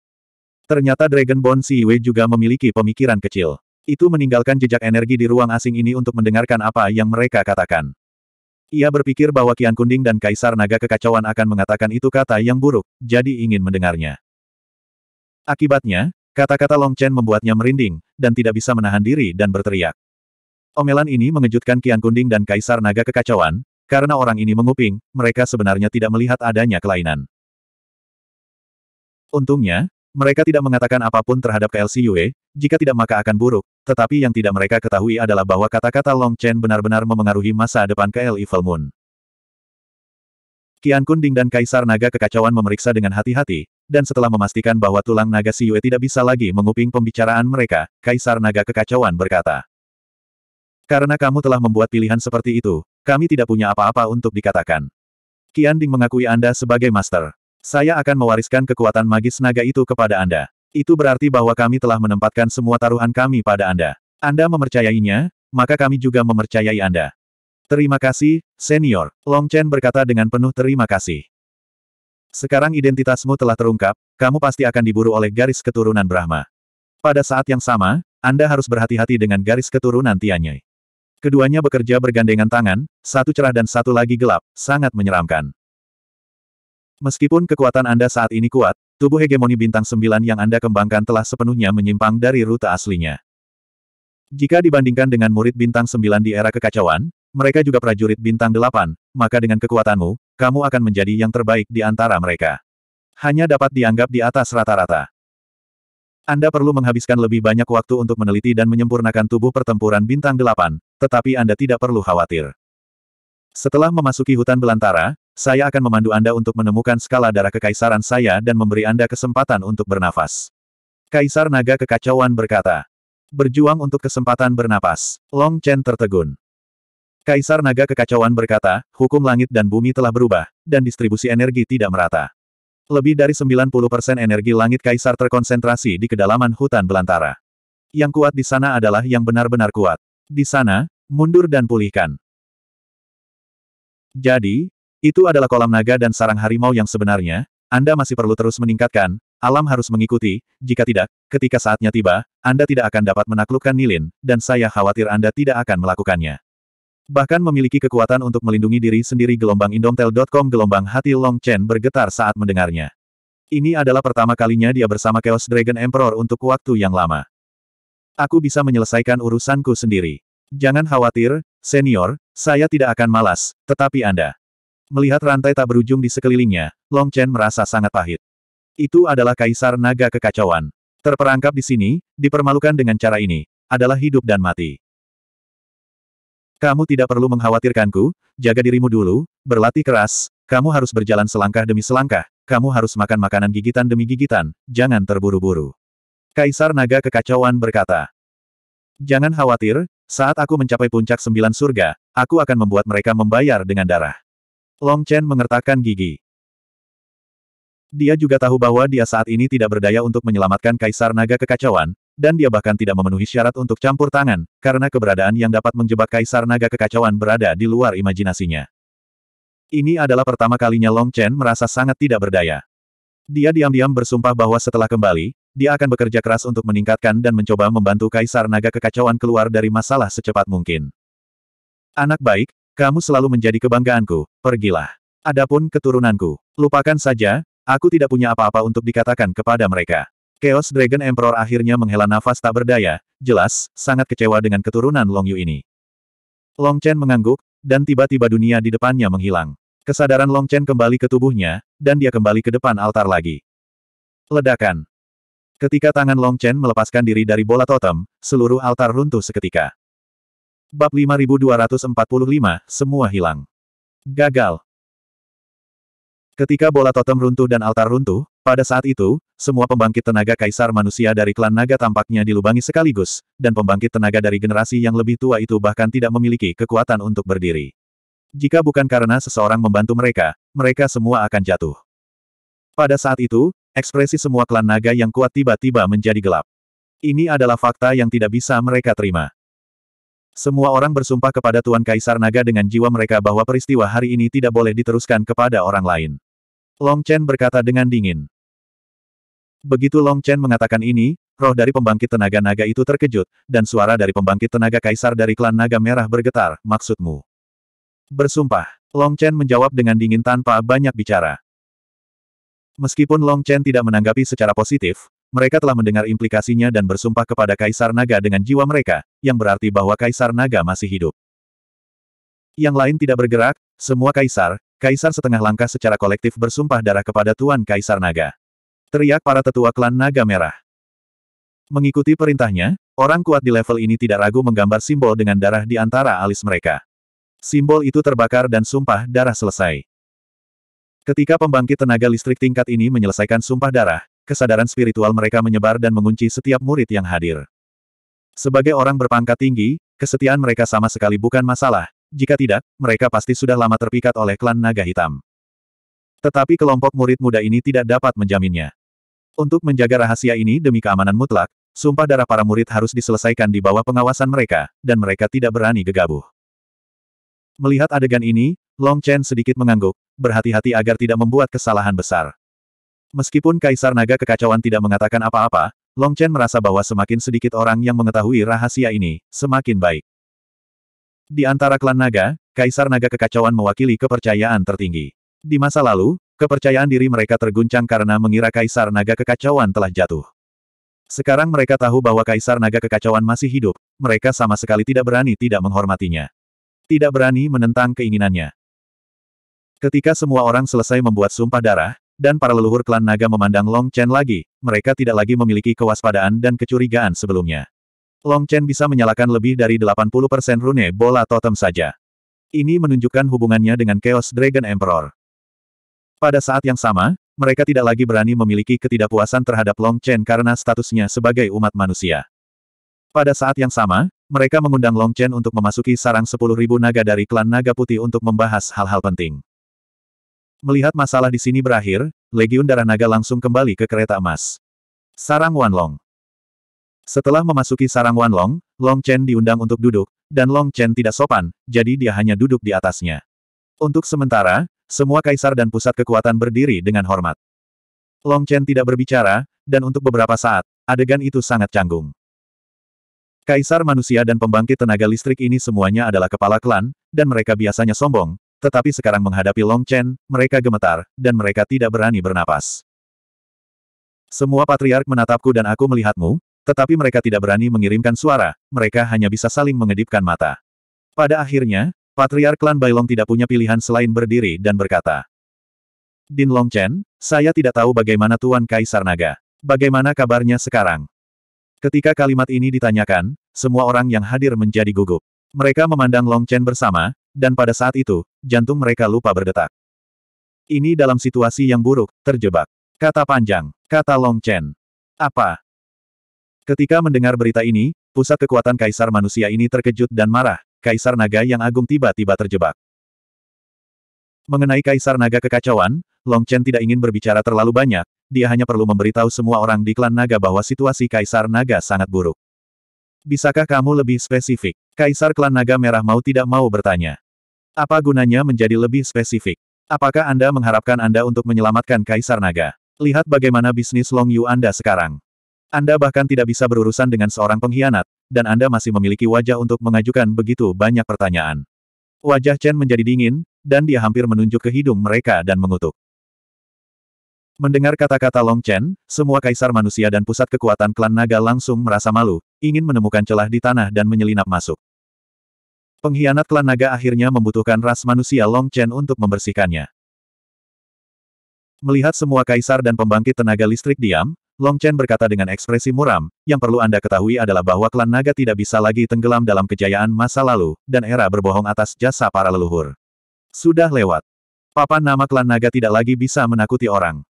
Ternyata Dragon Bone Si juga memiliki pemikiran kecil. Itu meninggalkan jejak energi di ruang asing ini untuk mendengarkan apa yang mereka katakan. Ia berpikir bahwa Kian Kunding dan Kaisar Naga Kekacauan akan mengatakan itu kata yang buruk, jadi ingin mendengarnya. Akibatnya, kata-kata Long Chen membuatnya merinding, dan tidak bisa menahan diri dan berteriak. Omelan ini mengejutkan Kian Kunding dan Kaisar Naga Kekacauan, karena orang ini menguping, mereka sebenarnya tidak melihat adanya kelainan. Untungnya, mereka tidak mengatakan apapun terhadap KLC Yue, jika tidak maka akan buruk, tetapi yang tidak mereka ketahui adalah bahwa kata-kata Long Chen benar-benar memengaruhi masa depan KL Evil Moon. Qian Kunding dan Kaisar Naga Kekacauan memeriksa dengan hati-hati, dan setelah memastikan bahwa tulang naga si Yue tidak bisa lagi menguping pembicaraan mereka, Kaisar Naga Kekacauan berkata. Karena kamu telah membuat pilihan seperti itu, kami tidak punya apa-apa untuk dikatakan. Kian Ding mengakui Anda sebagai master. Saya akan mewariskan kekuatan magis naga itu kepada Anda. Itu berarti bahwa kami telah menempatkan semua taruhan kami pada Anda. Anda mempercayainya, maka kami juga mempercayai Anda. Terima kasih, senior. Long Chen berkata dengan penuh terima kasih. Sekarang identitasmu telah terungkap, kamu pasti akan diburu oleh garis keturunan Brahma. Pada saat yang sama, Anda harus berhati-hati dengan garis keturunan Tianyi. Keduanya bekerja bergandengan tangan, satu cerah dan satu lagi gelap, sangat menyeramkan. Meskipun kekuatan Anda saat ini kuat, tubuh hegemoni bintang sembilan yang Anda kembangkan telah sepenuhnya menyimpang dari rute aslinya. Jika dibandingkan dengan murid bintang sembilan di era kekacauan, mereka juga prajurit bintang delapan, maka dengan kekuatanmu, kamu akan menjadi yang terbaik di antara mereka. Hanya dapat dianggap di atas rata-rata. Anda perlu menghabiskan lebih banyak waktu untuk meneliti dan menyempurnakan tubuh pertempuran bintang delapan, tetapi Anda tidak perlu khawatir. Setelah memasuki hutan belantara, saya akan memandu Anda untuk menemukan skala darah kekaisaran saya dan memberi Anda kesempatan untuk bernafas. Kaisar Naga Kekacauan berkata. Berjuang untuk kesempatan bernapas. Long Chen tertegun. Kaisar Naga Kekacauan berkata, hukum langit dan bumi telah berubah, dan distribusi energi tidak merata. Lebih dari 90% energi langit Kaisar terkonsentrasi di kedalaman hutan belantara. Yang kuat di sana adalah yang benar-benar kuat. Di sana, mundur dan pulihkan. Jadi, itu adalah kolam naga dan sarang harimau yang sebenarnya, Anda masih perlu terus meningkatkan, alam harus mengikuti, jika tidak, ketika saatnya tiba, Anda tidak akan dapat menaklukkan Nilin, dan saya khawatir Anda tidak akan melakukannya. Bahkan memiliki kekuatan untuk melindungi diri sendiri gelombang indomtel.com gelombang hati Long Chen bergetar saat mendengarnya. Ini adalah pertama kalinya dia bersama Chaos Dragon Emperor untuk waktu yang lama. Aku bisa menyelesaikan urusanku sendiri. Jangan khawatir, senior, saya tidak akan malas, tetapi Anda. Melihat rantai tak berujung di sekelilingnya, Long Chen merasa sangat pahit. Itu adalah kaisar naga kekacauan. Terperangkap di sini, dipermalukan dengan cara ini, adalah hidup dan mati. Kamu tidak perlu mengkhawatirkanku, jaga dirimu dulu, berlatih keras, kamu harus berjalan selangkah demi selangkah, kamu harus makan makanan gigitan demi gigitan, jangan terburu-buru. Kaisar Naga Kekacauan berkata, Jangan khawatir, saat aku mencapai puncak sembilan surga, aku akan membuat mereka membayar dengan darah. Long Chen mengertakkan gigi. Dia juga tahu bahwa dia saat ini tidak berdaya untuk menyelamatkan Kaisar Naga Kekacauan, dan dia bahkan tidak memenuhi syarat untuk campur tangan, karena keberadaan yang dapat menjebak Kaisar Naga Kekacauan berada di luar imajinasinya. Ini adalah pertama kalinya Long Chen merasa sangat tidak berdaya. Dia diam-diam bersumpah bahwa setelah kembali, dia akan bekerja keras untuk meningkatkan dan mencoba membantu Kaisar Naga Kekacauan keluar dari masalah secepat mungkin. Anak baik, kamu selalu menjadi kebanggaanku, pergilah. Adapun keturunanku, lupakan saja, aku tidak punya apa-apa untuk dikatakan kepada mereka. Chaos Dragon Emperor akhirnya menghela nafas tak berdaya, jelas, sangat kecewa dengan keturunan Long Yu ini. Long Chen mengangguk, dan tiba-tiba dunia di depannya menghilang. Kesadaran Long Chen kembali ke tubuhnya, dan dia kembali ke depan altar lagi. Ledakan. Ketika tangan Long Chen melepaskan diri dari bola totem, seluruh altar runtuh seketika. Bab 5245, semua hilang. Gagal. Ketika bola totem runtuh dan altar runtuh, pada saat itu, semua pembangkit tenaga kaisar manusia dari klan naga tampaknya dilubangi sekaligus, dan pembangkit tenaga dari generasi yang lebih tua itu bahkan tidak memiliki kekuatan untuk berdiri. Jika bukan karena seseorang membantu mereka, mereka semua akan jatuh. Pada saat itu, ekspresi semua klan naga yang kuat tiba-tiba menjadi gelap. Ini adalah fakta yang tidak bisa mereka terima. Semua orang bersumpah kepada Tuan Kaisar Naga dengan jiwa mereka bahwa peristiwa hari ini tidak boleh diteruskan kepada orang lain. Long Chen berkata dengan dingin. Begitu Long Chen mengatakan ini, roh dari pembangkit tenaga naga itu terkejut, dan suara dari pembangkit tenaga kaisar dari klan naga merah bergetar, maksudmu. Bersumpah, Long Chen menjawab dengan dingin tanpa banyak bicara. Meskipun Long Chen tidak menanggapi secara positif, mereka telah mendengar implikasinya dan bersumpah kepada Kaisar Naga dengan jiwa mereka, yang berarti bahwa Kaisar Naga masih hidup. Yang lain tidak bergerak, semua Kaisar, Kaisar setengah langkah secara kolektif bersumpah darah kepada Tuan Kaisar Naga. Teriak para tetua klan Naga Merah. Mengikuti perintahnya, orang kuat di level ini tidak ragu menggambar simbol dengan darah di antara alis mereka. Simbol itu terbakar dan sumpah darah selesai. Ketika pembangkit tenaga listrik tingkat ini menyelesaikan sumpah darah, kesadaran spiritual mereka menyebar dan mengunci setiap murid yang hadir. Sebagai orang berpangkat tinggi, kesetiaan mereka sama sekali bukan masalah, jika tidak, mereka pasti sudah lama terpikat oleh klan naga hitam. Tetapi kelompok murid muda ini tidak dapat menjaminnya. Untuk menjaga rahasia ini demi keamanan mutlak, sumpah darah para murid harus diselesaikan di bawah pengawasan mereka, dan mereka tidak berani gegabah. Melihat adegan ini, Long Chen sedikit mengangguk, berhati-hati agar tidak membuat kesalahan besar. Meskipun Kaisar Naga Kekacauan tidak mengatakan apa-apa, Long Chen merasa bahwa semakin sedikit orang yang mengetahui rahasia ini, semakin baik. Di antara klan naga, Kaisar Naga Kekacauan mewakili kepercayaan tertinggi. Di masa lalu, kepercayaan diri mereka terguncang karena mengira Kaisar Naga Kekacauan telah jatuh. Sekarang mereka tahu bahwa Kaisar Naga Kekacauan masih hidup, mereka sama sekali tidak berani tidak menghormatinya. Tidak berani menentang keinginannya. Ketika semua orang selesai membuat sumpah darah, dan para leluhur klan naga memandang Long Chen lagi, mereka tidak lagi memiliki kewaspadaan dan kecurigaan sebelumnya. Long Chen bisa menyalakan lebih dari 80% rune bola totem saja. Ini menunjukkan hubungannya dengan Chaos Dragon Emperor. Pada saat yang sama, mereka tidak lagi berani memiliki ketidakpuasan terhadap Long Chen karena statusnya sebagai umat manusia. Pada saat yang sama, mereka mengundang Long Chen untuk memasuki sarang 10.000 naga dari klan naga putih untuk membahas hal-hal penting. Melihat masalah di sini berakhir, Legiun Darah Naga langsung kembali ke kereta emas. Sarang Wanlong Setelah memasuki sarang Wanlong, Long Chen diundang untuk duduk, dan Long Chen tidak sopan, jadi dia hanya duduk di atasnya. Untuk sementara, semua kaisar dan pusat kekuatan berdiri dengan hormat. Long Chen tidak berbicara, dan untuk beberapa saat, adegan itu sangat canggung. Kaisar manusia dan pembangkit tenaga listrik ini semuanya adalah kepala klan, dan mereka biasanya sombong, tetapi sekarang menghadapi Long Chen, mereka gemetar, dan mereka tidak berani bernapas. Semua patriark menatapku dan aku melihatmu, tetapi mereka tidak berani mengirimkan suara, mereka hanya bisa saling mengedipkan mata. Pada akhirnya, Patriark Klan Bailong tidak punya pilihan selain berdiri dan berkata, Din Long Chen, saya tidak tahu bagaimana Tuan Kaisar Naga. Bagaimana kabarnya sekarang? Ketika kalimat ini ditanyakan, semua orang yang hadir menjadi gugup. Mereka memandang Long Chen bersama, dan pada saat itu, jantung mereka lupa berdetak. Ini dalam situasi yang buruk, terjebak. Kata panjang, kata Long Chen. Apa? Ketika mendengar berita ini, pusat kekuatan kaisar manusia ini terkejut dan marah, kaisar naga yang agung tiba-tiba terjebak. Mengenai kaisar naga kekacauan, Long Chen tidak ingin berbicara terlalu banyak, dia hanya perlu memberitahu semua orang di klan naga bahwa situasi kaisar naga sangat buruk. Bisakah kamu lebih spesifik? Kaisar klan naga merah mau tidak mau bertanya. Apa gunanya menjadi lebih spesifik? Apakah Anda mengharapkan Anda untuk menyelamatkan Kaisar Naga? Lihat bagaimana bisnis Long Yu Anda sekarang. Anda bahkan tidak bisa berurusan dengan seorang pengkhianat, dan Anda masih memiliki wajah untuk mengajukan begitu banyak pertanyaan. Wajah Chen menjadi dingin, dan dia hampir menunjuk ke hidung mereka dan mengutuk. Mendengar kata-kata Long Chen, semua kaisar manusia dan pusat kekuatan klan naga langsung merasa malu, ingin menemukan celah di tanah dan menyelinap masuk. Pengkhianat klan naga akhirnya membutuhkan ras manusia Long Chen untuk membersihkannya. Melihat semua kaisar dan pembangkit tenaga listrik diam, Long Chen berkata dengan ekspresi muram, yang perlu Anda ketahui adalah bahwa klan naga tidak bisa lagi tenggelam dalam kejayaan masa lalu, dan era berbohong atas jasa para leluhur. Sudah lewat. Papan nama klan naga tidak lagi bisa menakuti orang.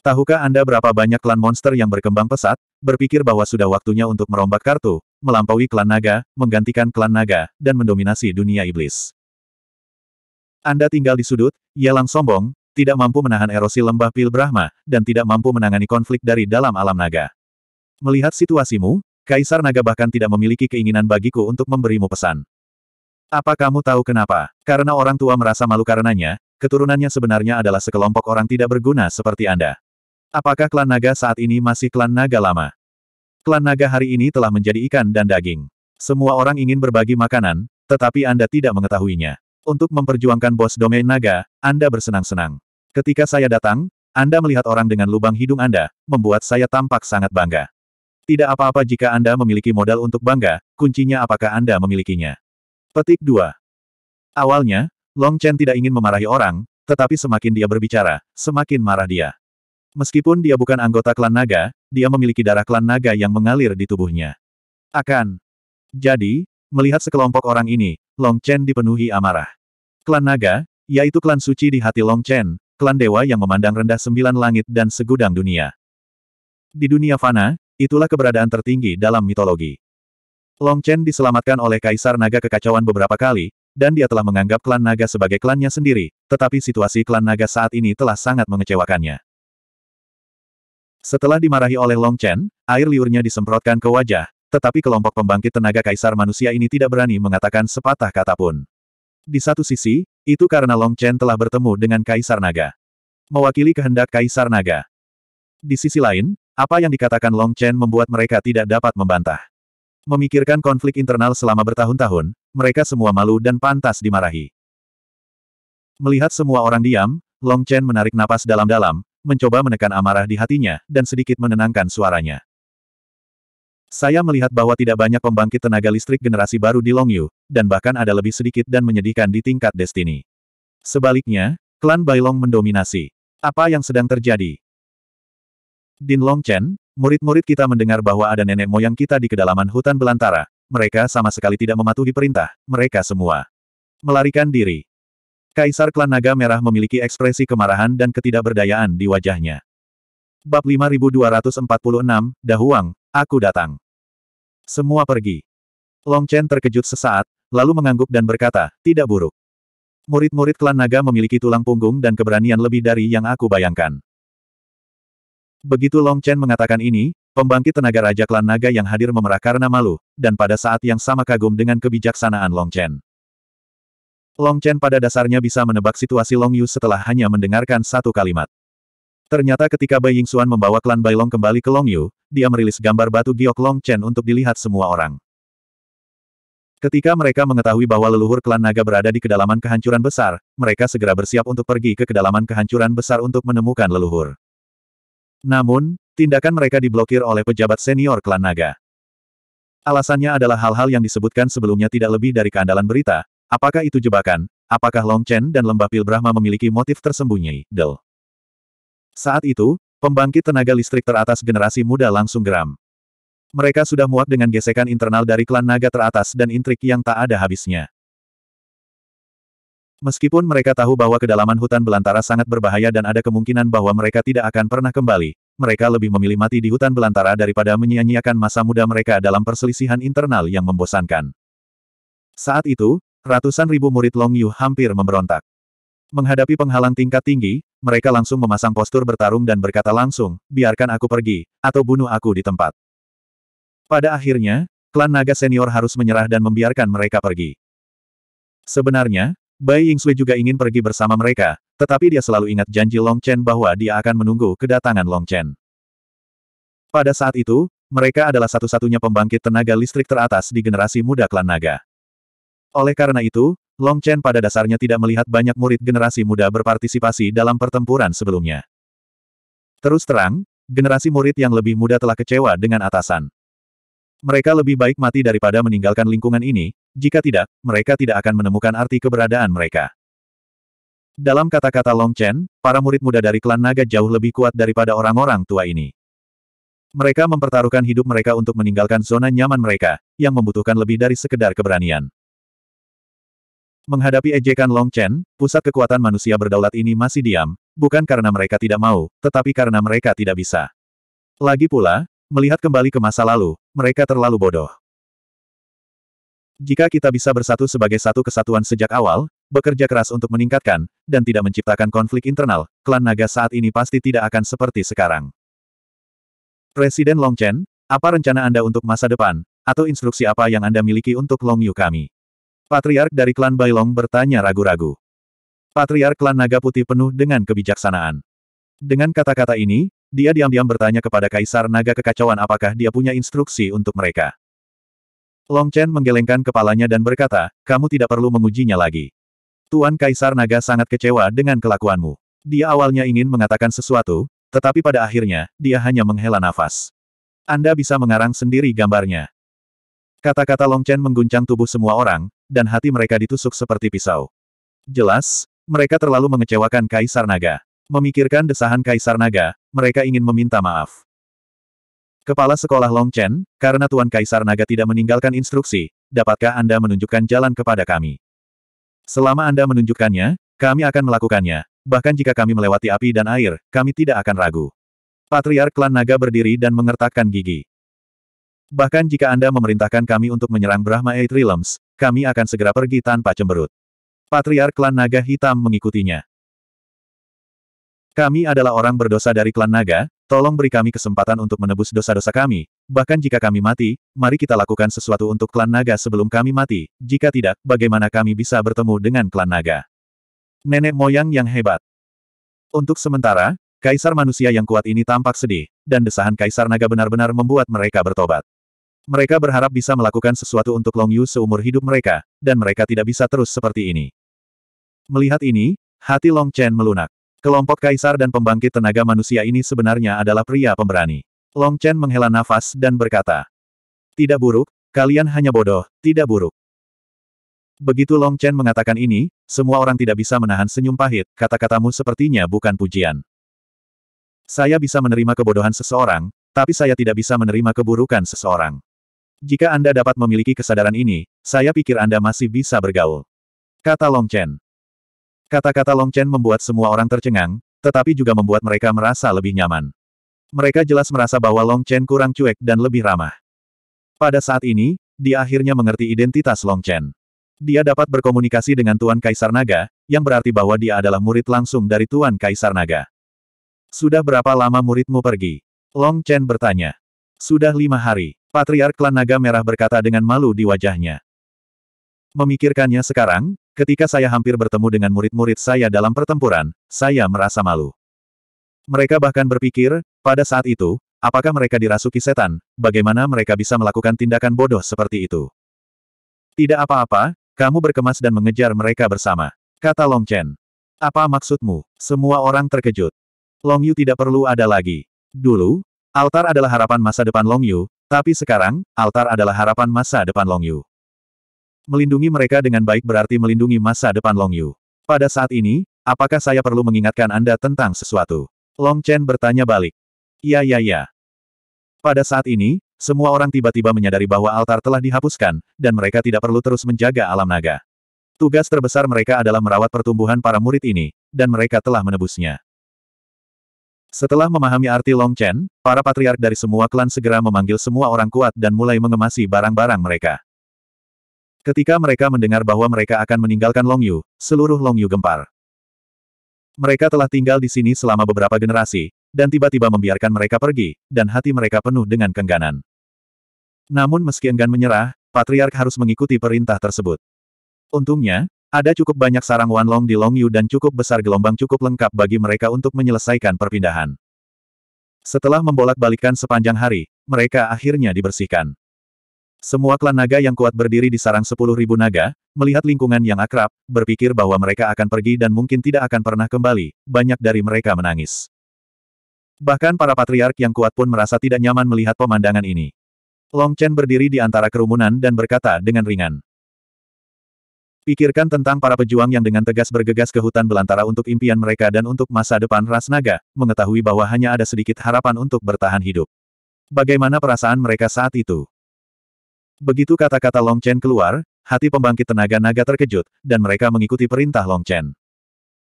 Tahukah Anda berapa banyak klan monster yang berkembang pesat, berpikir bahwa sudah waktunya untuk merombak kartu, melampaui klan naga, menggantikan klan naga, dan mendominasi dunia iblis. Anda tinggal di sudut, Yelang sombong, tidak mampu menahan erosi lembah Pil Brahma, dan tidak mampu menangani konflik dari dalam alam naga. Melihat situasimu, Kaisar Naga bahkan tidak memiliki keinginan bagiku untuk memberimu pesan. Apa kamu tahu kenapa? Karena orang tua merasa malu karenanya, keturunannya sebenarnya adalah sekelompok orang tidak berguna seperti Anda. Apakah klan naga saat ini masih klan naga lama? Klan naga hari ini telah menjadi ikan dan daging. Semua orang ingin berbagi makanan, tetapi Anda tidak mengetahuinya. Untuk memperjuangkan bos domain naga, Anda bersenang-senang. Ketika saya datang, Anda melihat orang dengan lubang hidung Anda, membuat saya tampak sangat bangga. Tidak apa-apa jika Anda memiliki modal untuk bangga, kuncinya apakah Anda memilikinya. Petik 2. Awalnya, Long Chen tidak ingin memarahi orang, tetapi semakin dia berbicara, semakin marah dia. Meskipun dia bukan anggota klan naga, dia memiliki darah klan naga yang mengalir di tubuhnya. Akan. Jadi, melihat sekelompok orang ini, Long Chen dipenuhi amarah. Klan naga, yaitu klan suci di hati Long Chen, klan dewa yang memandang rendah sembilan langit dan segudang dunia. Di dunia fana, itulah keberadaan tertinggi dalam mitologi. Long Chen diselamatkan oleh Kaisar Naga kekacauan beberapa kali, dan dia telah menganggap klan naga sebagai klannya sendiri, tetapi situasi klan naga saat ini telah sangat mengecewakannya. Setelah dimarahi oleh Long Chen, air liurnya disemprotkan ke wajah, tetapi kelompok pembangkit tenaga kaisar manusia ini tidak berani mengatakan sepatah kata pun. Di satu sisi, itu karena Long Chen telah bertemu dengan kaisar naga. Mewakili kehendak kaisar naga. Di sisi lain, apa yang dikatakan Long Chen membuat mereka tidak dapat membantah. Memikirkan konflik internal selama bertahun-tahun, mereka semua malu dan pantas dimarahi. Melihat semua orang diam, Long Chen menarik napas dalam-dalam, mencoba menekan amarah di hatinya, dan sedikit menenangkan suaranya. Saya melihat bahwa tidak banyak pembangkit tenaga listrik generasi baru di Longyu, dan bahkan ada lebih sedikit dan menyedihkan di tingkat Destiny. Sebaliknya, klan Bailong mendominasi. Apa yang sedang terjadi? Din Longchen, murid-murid kita mendengar bahwa ada nenek moyang kita di kedalaman hutan belantara. Mereka sama sekali tidak mematuhi perintah, mereka semua melarikan diri. Kaisar klan naga merah memiliki ekspresi kemarahan dan ketidakberdayaan di wajahnya. Bab 5246, Dahuang, aku datang. Semua pergi. Long Chen terkejut sesaat, lalu mengangguk dan berkata, tidak buruk. Murid-murid klan naga memiliki tulang punggung dan keberanian lebih dari yang aku bayangkan. Begitu Long Chen mengatakan ini, pembangkit tenaga raja klan naga yang hadir memerah karena malu, dan pada saat yang sama kagum dengan kebijaksanaan Long Chen. Long Chen pada dasarnya bisa menebak situasi Long Yu setelah hanya mendengarkan satu kalimat. Ternyata ketika Bai Ying Xuan membawa klan Bai Long kembali ke Long Yu, dia merilis gambar batu giok Long Chen untuk dilihat semua orang. Ketika mereka mengetahui bahwa leluhur klan naga berada di kedalaman kehancuran besar, mereka segera bersiap untuk pergi ke kedalaman kehancuran besar untuk menemukan leluhur. Namun, tindakan mereka diblokir oleh pejabat senior klan naga. Alasannya adalah hal-hal yang disebutkan sebelumnya tidak lebih dari keandalan berita, Apakah itu jebakan? Apakah Long Chen dan Lembah Pil Brahma memiliki motif tersembunyi? Del. Saat itu, pembangkit tenaga listrik teratas generasi muda langsung geram. Mereka sudah muak dengan gesekan internal dari klan naga teratas dan intrik yang tak ada habisnya. Meskipun mereka tahu bahwa kedalaman hutan belantara sangat berbahaya dan ada kemungkinan bahwa mereka tidak akan pernah kembali, mereka lebih memilih mati di hutan belantara daripada menyia-nyiakan masa muda mereka dalam perselisihan internal yang membosankan. Saat itu, Ratusan ribu murid Long Yu hampir memberontak. Menghadapi penghalang tingkat tinggi, mereka langsung memasang postur bertarung dan berkata langsung, biarkan aku pergi, atau bunuh aku di tempat. Pada akhirnya, klan naga senior harus menyerah dan membiarkan mereka pergi. Sebenarnya, Bai Yingsui juga ingin pergi bersama mereka, tetapi dia selalu ingat janji Long Chen bahwa dia akan menunggu kedatangan Long Chen. Pada saat itu, mereka adalah satu-satunya pembangkit tenaga listrik teratas di generasi muda klan naga. Oleh karena itu, Long Chen pada dasarnya tidak melihat banyak murid generasi muda berpartisipasi dalam pertempuran sebelumnya. Terus terang, generasi murid yang lebih muda telah kecewa dengan atasan. Mereka lebih baik mati daripada meninggalkan lingkungan ini, jika tidak, mereka tidak akan menemukan arti keberadaan mereka. Dalam kata-kata Long Chen, para murid muda dari klan naga jauh lebih kuat daripada orang-orang tua ini. Mereka mempertaruhkan hidup mereka untuk meninggalkan zona nyaman mereka, yang membutuhkan lebih dari sekedar keberanian. Menghadapi ejekan Long Chen, pusat kekuatan manusia berdaulat ini masih diam, bukan karena mereka tidak mau, tetapi karena mereka tidak bisa. Lagi pula, melihat kembali ke masa lalu, mereka terlalu bodoh. Jika kita bisa bersatu sebagai satu kesatuan sejak awal, bekerja keras untuk meningkatkan, dan tidak menciptakan konflik internal, klan naga saat ini pasti tidak akan seperti sekarang. Presiden Long Chen, apa rencana Anda untuk masa depan, atau instruksi apa yang Anda miliki untuk Long Yu kami? Patriark dari klan Bailong bertanya ragu-ragu. Patriark klan Naga Putih penuh dengan kebijaksanaan. Dengan kata-kata ini, dia diam-diam bertanya kepada Kaisar Naga Kekacauan apakah dia punya instruksi untuk mereka. Long Chen menggelengkan kepalanya dan berkata, kamu tidak perlu mengujinya lagi. Tuan Kaisar Naga sangat kecewa dengan kelakuanmu. Dia awalnya ingin mengatakan sesuatu, tetapi pada akhirnya, dia hanya menghela nafas. Anda bisa mengarang sendiri gambarnya. Kata-kata Long Chen mengguncang tubuh semua orang, dan hati mereka ditusuk seperti pisau. Jelas, mereka terlalu mengecewakan Kaisar Naga. Memikirkan desahan Kaisar Naga, mereka ingin meminta maaf. Kepala Sekolah Long Chen, karena Tuan Kaisar Naga tidak meninggalkan instruksi, dapatkah Anda menunjukkan jalan kepada kami? Selama Anda menunjukkannya, kami akan melakukannya. Bahkan jika kami melewati api dan air, kami tidak akan ragu. Patriark klan naga berdiri dan mengertakkan gigi. Bahkan jika Anda memerintahkan kami untuk menyerang Brahma Eight Realms, kami akan segera pergi tanpa cemberut. Patriark klan naga hitam mengikutinya. Kami adalah orang berdosa dari klan naga, tolong beri kami kesempatan untuk menebus dosa-dosa kami, bahkan jika kami mati, mari kita lakukan sesuatu untuk klan naga sebelum kami mati, jika tidak, bagaimana kami bisa bertemu dengan klan naga? Nenek moyang yang hebat. Untuk sementara, kaisar manusia yang kuat ini tampak sedih, dan desahan kaisar naga benar-benar membuat mereka bertobat. Mereka berharap bisa melakukan sesuatu untuk Long Yu seumur hidup mereka, dan mereka tidak bisa terus seperti ini. Melihat ini, hati Long Chen melunak. Kelompok kaisar dan pembangkit tenaga manusia ini sebenarnya adalah pria pemberani. Long Chen menghela nafas dan berkata, Tidak buruk, kalian hanya bodoh, tidak buruk. Begitu Long Chen mengatakan ini, semua orang tidak bisa menahan senyum pahit, kata-katamu sepertinya bukan pujian. Saya bisa menerima kebodohan seseorang, tapi saya tidak bisa menerima keburukan seseorang. Jika Anda dapat memiliki kesadaran ini, saya pikir Anda masih bisa bergaul. Kata Long Chen. Kata-kata Long Chen membuat semua orang tercengang, tetapi juga membuat mereka merasa lebih nyaman. Mereka jelas merasa bahwa Long Chen kurang cuek dan lebih ramah. Pada saat ini, dia akhirnya mengerti identitas Long Chen. Dia dapat berkomunikasi dengan Tuan Kaisar Naga, yang berarti bahwa dia adalah murid langsung dari Tuan Kaisar Naga. Sudah berapa lama muridmu pergi? Long Chen bertanya. Sudah lima hari. Patriark klan naga merah berkata dengan malu di wajahnya. Memikirkannya sekarang, ketika saya hampir bertemu dengan murid-murid saya dalam pertempuran, saya merasa malu. Mereka bahkan berpikir, pada saat itu, apakah mereka dirasuki setan, bagaimana mereka bisa melakukan tindakan bodoh seperti itu. Tidak apa-apa, kamu berkemas dan mengejar mereka bersama. Kata Long Chen. Apa maksudmu? Semua orang terkejut. Long Yu tidak perlu ada lagi. Dulu, altar adalah harapan masa depan Long Yu, tapi sekarang, altar adalah harapan masa depan Long Yu. Melindungi mereka dengan baik berarti melindungi masa depan Long Yu. Pada saat ini, apakah saya perlu mengingatkan Anda tentang sesuatu? Long Chen bertanya balik. Ya ya ya. Pada saat ini, semua orang tiba-tiba menyadari bahwa altar telah dihapuskan, dan mereka tidak perlu terus menjaga alam naga. Tugas terbesar mereka adalah merawat pertumbuhan para murid ini, dan mereka telah menebusnya. Setelah memahami arti Long Chen, para patriark dari semua klan segera memanggil semua orang kuat dan mulai mengemasi barang-barang mereka. Ketika mereka mendengar bahwa mereka akan meninggalkan Long Yu, seluruh Long Yu gempar. Mereka telah tinggal di sini selama beberapa generasi, dan tiba-tiba membiarkan mereka pergi, dan hati mereka penuh dengan kengganan. Namun meski enggan menyerah, Patriark harus mengikuti perintah tersebut. Untungnya, ada cukup banyak sarang Wanlong di Longyu dan cukup besar gelombang cukup lengkap bagi mereka untuk menyelesaikan perpindahan. Setelah membolak-balikan sepanjang hari, mereka akhirnya dibersihkan. Semua klan naga yang kuat berdiri di sarang sepuluh ribu naga, melihat lingkungan yang akrab, berpikir bahwa mereka akan pergi dan mungkin tidak akan pernah kembali, banyak dari mereka menangis. Bahkan para patriark yang kuat pun merasa tidak nyaman melihat pemandangan ini. Long Chen berdiri di antara kerumunan dan berkata dengan ringan. Pikirkan tentang para pejuang yang dengan tegas bergegas ke hutan belantara untuk impian mereka dan untuk masa depan ras naga, mengetahui bahwa hanya ada sedikit harapan untuk bertahan hidup. Bagaimana perasaan mereka saat itu? Begitu kata-kata Long Chen keluar, hati pembangkit tenaga naga terkejut, dan mereka mengikuti perintah Long Chen.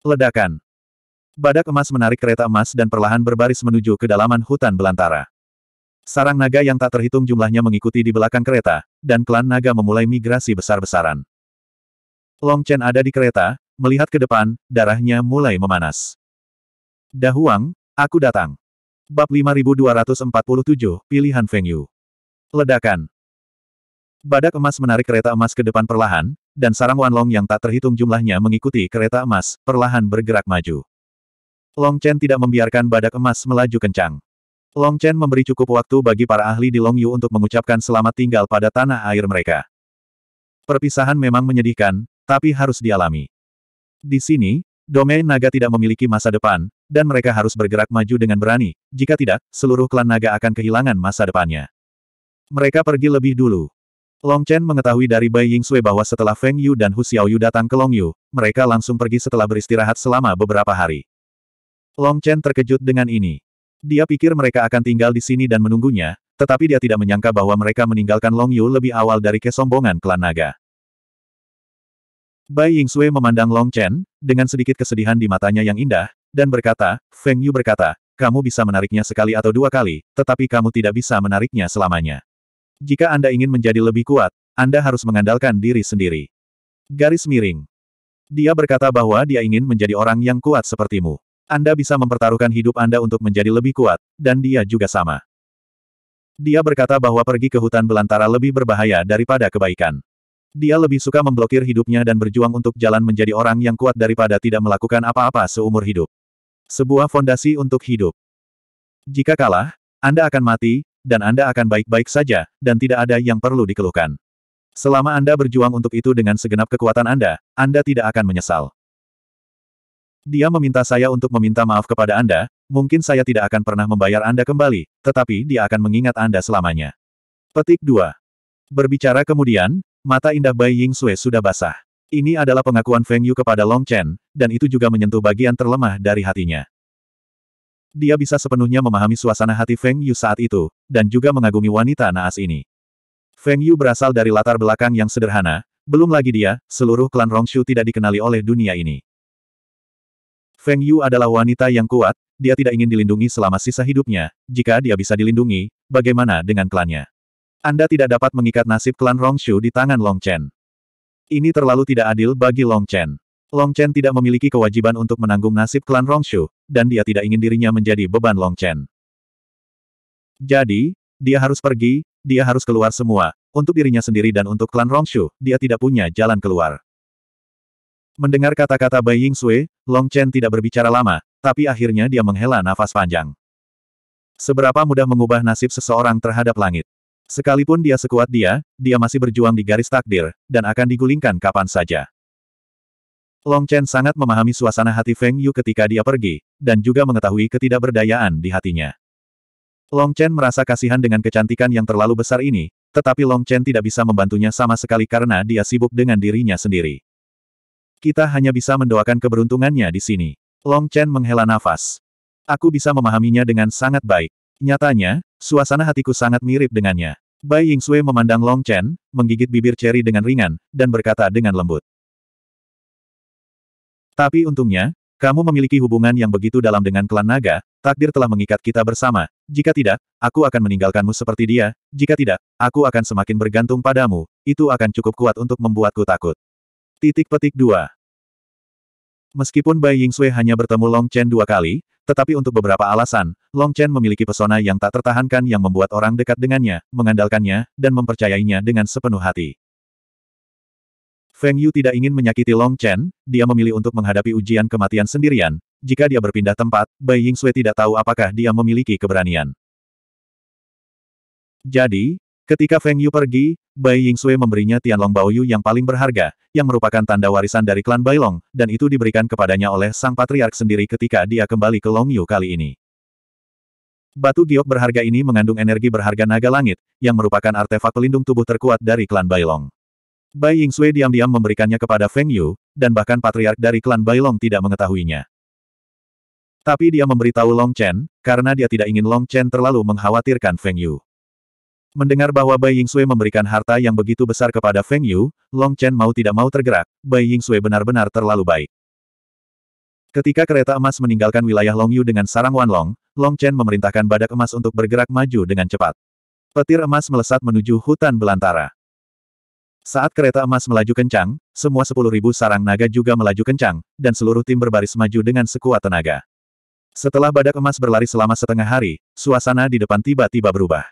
Ledakan. Badak emas menarik kereta emas dan perlahan berbaris menuju kedalaman hutan belantara. Sarang naga yang tak terhitung jumlahnya mengikuti di belakang kereta, dan klan naga memulai migrasi besar-besaran. Long Chen ada di kereta, melihat ke depan, darahnya mulai memanas. Dahuang, aku datang. Bab 5247, pilihan Feng Yu. Ledakan. Badak emas menarik kereta emas ke depan perlahan, dan sarang long yang tak terhitung jumlahnya mengikuti kereta emas, perlahan bergerak maju. Long Chen tidak membiarkan badak emas melaju kencang. Long Chen memberi cukup waktu bagi para ahli di Long Yu untuk mengucapkan selamat tinggal pada tanah air mereka. Perpisahan memang menyedihkan, tapi harus dialami. Di sini, domain naga tidak memiliki masa depan, dan mereka harus bergerak maju dengan berani, jika tidak, seluruh klan naga akan kehilangan masa depannya. Mereka pergi lebih dulu. Long Chen mengetahui dari Bai Ying Sui bahwa setelah Feng Yu dan Hu Xiaoyu datang ke Long Yu, mereka langsung pergi setelah beristirahat selama beberapa hari. Long Chen terkejut dengan ini. Dia pikir mereka akan tinggal di sini dan menunggunya, tetapi dia tidak menyangka bahwa mereka meninggalkan Long Yu lebih awal dari kesombongan klan naga. Bai Ying Yingxue memandang Long Chen, dengan sedikit kesedihan di matanya yang indah, dan berkata, Feng Yu berkata, kamu bisa menariknya sekali atau dua kali, tetapi kamu tidak bisa menariknya selamanya. Jika Anda ingin menjadi lebih kuat, Anda harus mengandalkan diri sendiri. Garis miring. Dia berkata bahwa dia ingin menjadi orang yang kuat sepertimu. Anda bisa mempertaruhkan hidup Anda untuk menjadi lebih kuat, dan dia juga sama. Dia berkata bahwa pergi ke hutan belantara lebih berbahaya daripada kebaikan. Dia lebih suka memblokir hidupnya dan berjuang untuk jalan menjadi orang yang kuat daripada tidak melakukan apa-apa seumur hidup. Sebuah fondasi untuk hidup. Jika kalah, Anda akan mati, dan Anda akan baik-baik saja, dan tidak ada yang perlu dikeluhkan. Selama Anda berjuang untuk itu dengan segenap kekuatan Anda, Anda tidak akan menyesal. Dia meminta saya untuk meminta maaf kepada Anda, mungkin saya tidak akan pernah membayar Anda kembali, tetapi dia akan mengingat Anda selamanya. Petik 2. Berbicara kemudian, mata indah Bai Ying Sui sudah basah. Ini adalah pengakuan Feng Yu kepada Long Chen, dan itu juga menyentuh bagian terlemah dari hatinya. Dia bisa sepenuhnya memahami suasana hati Feng Yu saat itu, dan juga mengagumi wanita naas ini. Feng Yu berasal dari latar belakang yang sederhana, belum lagi dia, seluruh klan Rongshu tidak dikenali oleh dunia ini. Feng Yu adalah wanita yang kuat, dia tidak ingin dilindungi selama sisa hidupnya, jika dia bisa dilindungi, bagaimana dengan klannya? Anda tidak dapat mengikat nasib klan Rongshu di tangan Long Chen. Ini terlalu tidak adil bagi Long Chen. Long Chen tidak memiliki kewajiban untuk menanggung nasib klan Rongshu, dan dia tidak ingin dirinya menjadi beban Long Chen. Jadi, dia harus pergi, dia harus keluar semua, untuk dirinya sendiri dan untuk klan Rongshu, dia tidak punya jalan keluar. Mendengar kata-kata Bai Ying Sui, Long Chen tidak berbicara lama, tapi akhirnya dia menghela nafas panjang. Seberapa mudah mengubah nasib seseorang terhadap langit. Sekalipun dia sekuat dia, dia masih berjuang di garis takdir, dan akan digulingkan kapan saja. Long Chen sangat memahami suasana hati Feng Yu ketika dia pergi, dan juga mengetahui ketidakberdayaan di hatinya. Long Chen merasa kasihan dengan kecantikan yang terlalu besar ini, tetapi Long Chen tidak bisa membantunya sama sekali karena dia sibuk dengan dirinya sendiri. Kita hanya bisa mendoakan keberuntungannya di sini. Long Chen menghela nafas. Aku bisa memahaminya dengan sangat baik. Nyatanya, suasana hatiku sangat mirip dengannya. Bai Ying Sui memandang Long Chen, menggigit bibir ceri dengan ringan, dan berkata dengan lembut. Tapi untungnya, kamu memiliki hubungan yang begitu dalam dengan klan naga, takdir telah mengikat kita bersama. Jika tidak, aku akan meninggalkanmu seperti dia. Jika tidak, aku akan semakin bergantung padamu. Itu akan cukup kuat untuk membuatku takut. Titik petik dua. Meskipun Bai Yingxue hanya bertemu Long Chen dua kali, tetapi untuk beberapa alasan, Long Chen memiliki pesona yang tak tertahankan yang membuat orang dekat dengannya, mengandalkannya, dan mempercayainya dengan sepenuh hati. Feng Yu tidak ingin menyakiti Long Chen, dia memilih untuk menghadapi ujian kematian sendirian. Jika dia berpindah tempat, Bai Ying Sui tidak tahu apakah dia memiliki keberanian. Jadi, ketika Feng Yu pergi, Bai Yingxue memberinya Tianlong Baoyu yang paling berharga, yang merupakan tanda warisan dari klan Bailong, dan itu diberikan kepadanya oleh sang patriark sendiri ketika dia kembali ke Longyu kali ini. Batu giok berharga ini mengandung energi berharga naga langit, yang merupakan artefak pelindung tubuh terkuat dari klan Bailong. Bai Ying Yingxue diam-diam memberikannya kepada Feng Yu, dan bahkan patriark dari klan Bailong tidak mengetahuinya. Tapi dia memberitahu Long Chen, karena dia tidak ingin Long Chen terlalu mengkhawatirkan Feng Yu. Mendengar bahwa Bai Ying Sui memberikan harta yang begitu besar kepada Feng Yu, Long Chen mau tidak mau tergerak, Bai Ying Sui benar-benar terlalu baik. Ketika kereta emas meninggalkan wilayah Long Yu dengan sarang Wanlong, Long Chen memerintahkan badak emas untuk bergerak maju dengan cepat. Petir emas melesat menuju hutan belantara. Saat kereta emas melaju kencang, semua 10.000 sarang naga juga melaju kencang, dan seluruh tim berbaris maju dengan sekuat tenaga. Setelah badak emas berlari selama setengah hari, suasana di depan tiba-tiba berubah.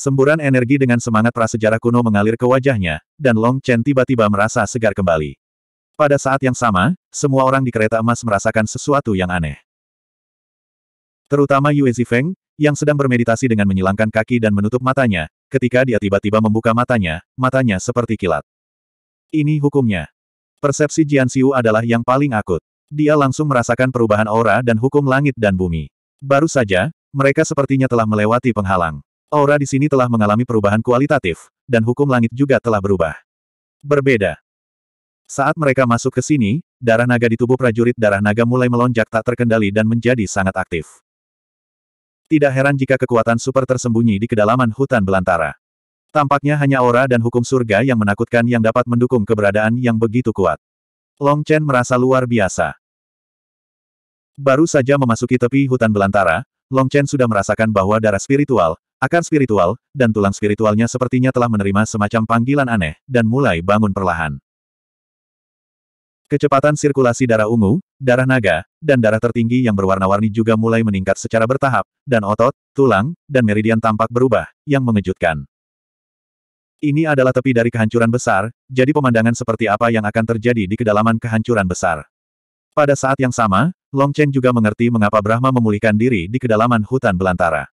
Semburan energi dengan semangat prasejarah kuno mengalir ke wajahnya, dan Long Chen tiba-tiba merasa segar kembali. Pada saat yang sama, semua orang di kereta emas merasakan sesuatu yang aneh. Terutama Yue Zifeng, yang sedang bermeditasi dengan menyilangkan kaki dan menutup matanya, ketika dia tiba-tiba membuka matanya, matanya seperti kilat. Ini hukumnya. Persepsi Jian Xiu adalah yang paling akut. Dia langsung merasakan perubahan aura dan hukum langit dan bumi. Baru saja, mereka sepertinya telah melewati penghalang. Aura di sini telah mengalami perubahan kualitatif, dan hukum langit juga telah berubah. Berbeda. Saat mereka masuk ke sini, darah naga di tubuh prajurit darah naga mulai melonjak tak terkendali dan menjadi sangat aktif. Tidak heran jika kekuatan super tersembunyi di kedalaman hutan belantara. Tampaknya hanya aura dan hukum surga yang menakutkan yang dapat mendukung keberadaan yang begitu kuat. Long Chen merasa luar biasa. Baru saja memasuki tepi hutan belantara, Long Chen sudah merasakan bahwa darah spiritual, Akar spiritual, dan tulang spiritualnya sepertinya telah menerima semacam panggilan aneh, dan mulai bangun perlahan. Kecepatan sirkulasi darah ungu, darah naga, dan darah tertinggi yang berwarna-warni juga mulai meningkat secara bertahap, dan otot, tulang, dan meridian tampak berubah, yang mengejutkan. Ini adalah tepi dari kehancuran besar, jadi pemandangan seperti apa yang akan terjadi di kedalaman kehancuran besar. Pada saat yang sama, Long Chen juga mengerti mengapa Brahma memulihkan diri di kedalaman hutan belantara.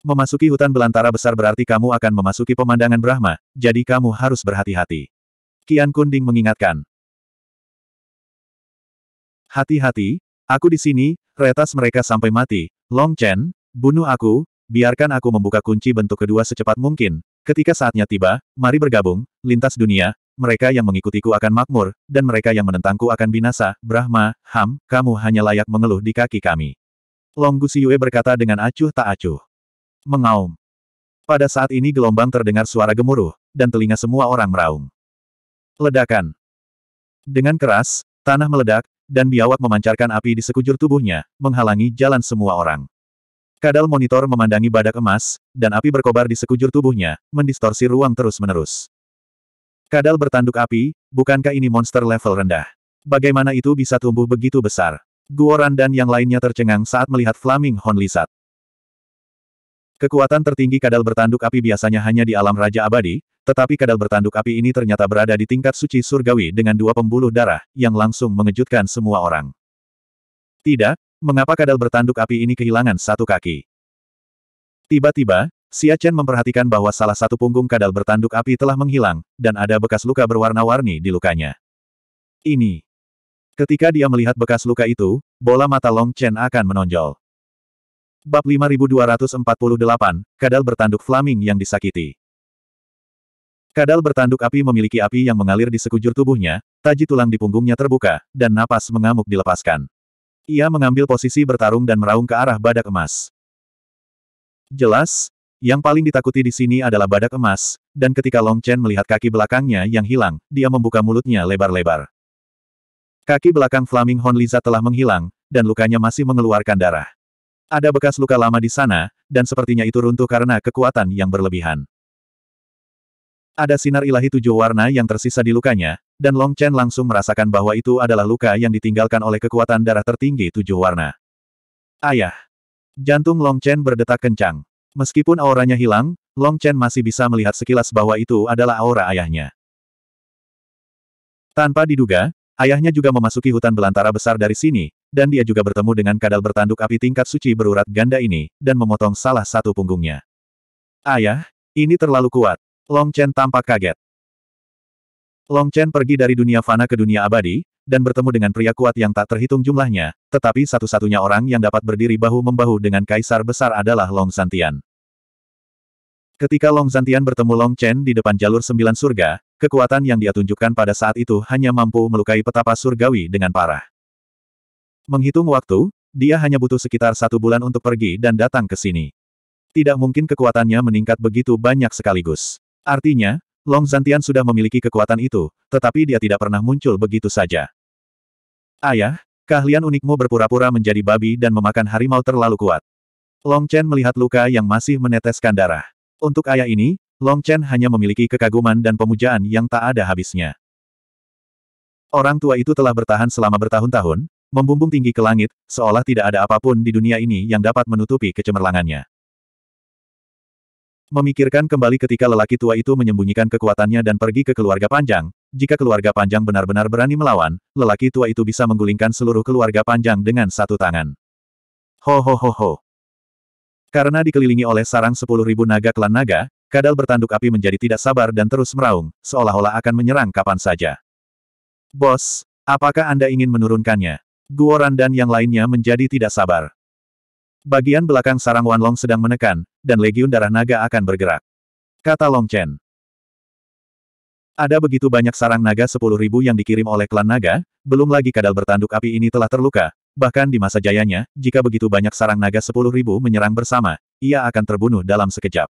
Memasuki hutan belantara besar berarti kamu akan memasuki pemandangan Brahma, jadi kamu harus berhati-hati. Kian Kunding mengingatkan. Hati-hati, aku di sini, retas mereka sampai mati. Long Chen, bunuh aku, biarkan aku membuka kunci bentuk kedua secepat mungkin. Ketika saatnya tiba, mari bergabung, lintas dunia, mereka yang mengikutiku akan makmur, dan mereka yang menentangku akan binasa. Brahma, Ham, kamu hanya layak mengeluh di kaki kami. Long Gu Yue berkata dengan acuh tak acuh. Mengaum. Pada saat ini gelombang terdengar suara gemuruh, dan telinga semua orang meraung. Ledakan. Dengan keras, tanah meledak, dan biawak memancarkan api di sekujur tubuhnya, menghalangi jalan semua orang. Kadal monitor memandangi badak emas, dan api berkobar di sekujur tubuhnya, mendistorsi ruang terus-menerus. Kadal bertanduk api, bukankah ini monster level rendah? Bagaimana itu bisa tumbuh begitu besar? Guoran dan yang lainnya tercengang saat melihat Flaming lizard. Kekuatan tertinggi kadal bertanduk api biasanya hanya di alam Raja Abadi, tetapi kadal bertanduk api ini ternyata berada di tingkat suci surgawi dengan dua pembuluh darah, yang langsung mengejutkan semua orang. Tidak, mengapa kadal bertanduk api ini kehilangan satu kaki? Tiba-tiba, Xia Chen memperhatikan bahwa salah satu punggung kadal bertanduk api telah menghilang, dan ada bekas luka berwarna-warni di lukanya. Ini. Ketika dia melihat bekas luka itu, bola mata Long Chen akan menonjol. Bab 5248, Kadal bertanduk flaming yang disakiti. Kadal bertanduk api memiliki api yang mengalir di sekujur tubuhnya, taji tulang di punggungnya terbuka, dan napas mengamuk dilepaskan. Ia mengambil posisi bertarung dan meraung ke arah badak emas. Jelas, yang paling ditakuti di sini adalah badak emas, dan ketika Long Chen melihat kaki belakangnya yang hilang, dia membuka mulutnya lebar-lebar. Kaki belakang Flaming Liza telah menghilang, dan lukanya masih mengeluarkan darah. Ada bekas luka lama di sana, dan sepertinya itu runtuh karena kekuatan yang berlebihan. Ada sinar ilahi tujuh warna yang tersisa di lukanya, dan Long Chen langsung merasakan bahwa itu adalah luka yang ditinggalkan oleh kekuatan darah tertinggi tujuh warna. Ayah! Jantung Long Chen berdetak kencang. Meskipun auranya hilang, Long Chen masih bisa melihat sekilas bahwa itu adalah aura ayahnya. Tanpa diduga, ayahnya juga memasuki hutan belantara besar dari sini, dan dia juga bertemu dengan kadal bertanduk api tingkat suci berurat ganda ini, dan memotong salah satu punggungnya. Ayah, ini terlalu kuat. Long Chen tampak kaget. Long Chen pergi dari dunia fana ke dunia abadi, dan bertemu dengan pria kuat yang tak terhitung jumlahnya, tetapi satu-satunya orang yang dapat berdiri bahu-membahu dengan kaisar besar adalah Long Zantian. Ketika Long Zantian bertemu Long Chen di depan jalur sembilan surga, kekuatan yang dia tunjukkan pada saat itu hanya mampu melukai petapa surgawi dengan parah. Menghitung waktu, dia hanya butuh sekitar satu bulan untuk pergi dan datang ke sini. Tidak mungkin kekuatannya meningkat begitu banyak sekaligus. Artinya, Long Zantian sudah memiliki kekuatan itu, tetapi dia tidak pernah muncul begitu saja. Ayah, keahlian unikmu berpura-pura menjadi babi dan memakan harimau terlalu kuat. Long Chen melihat luka yang masih meneteskan darah. Untuk ayah ini, Long Chen hanya memiliki kekaguman dan pemujaan yang tak ada habisnya. Orang tua itu telah bertahan selama bertahun-tahun, Membumbung tinggi ke langit, seolah tidak ada apapun di dunia ini yang dapat menutupi kecemerlangannya. Memikirkan kembali ketika lelaki tua itu menyembunyikan kekuatannya dan pergi ke keluarga panjang, jika keluarga panjang benar-benar berani melawan, lelaki tua itu bisa menggulingkan seluruh keluarga panjang dengan satu tangan. Ho ho ho ho. Karena dikelilingi oleh sarang sepuluh ribu naga klan naga, kadal bertanduk api menjadi tidak sabar dan terus meraung, seolah-olah akan menyerang kapan saja. Bos, apakah Anda ingin menurunkannya? Guoran dan yang lainnya menjadi tidak sabar. Bagian belakang sarang Wanlong sedang menekan, dan legiun darah naga akan bergerak. Kata Long Chen. Ada begitu banyak sarang naga sepuluh ribu yang dikirim oleh klan naga, belum lagi kadal bertanduk api ini telah terluka, bahkan di masa jayanya, jika begitu banyak sarang naga sepuluh ribu menyerang bersama, ia akan terbunuh dalam sekejap.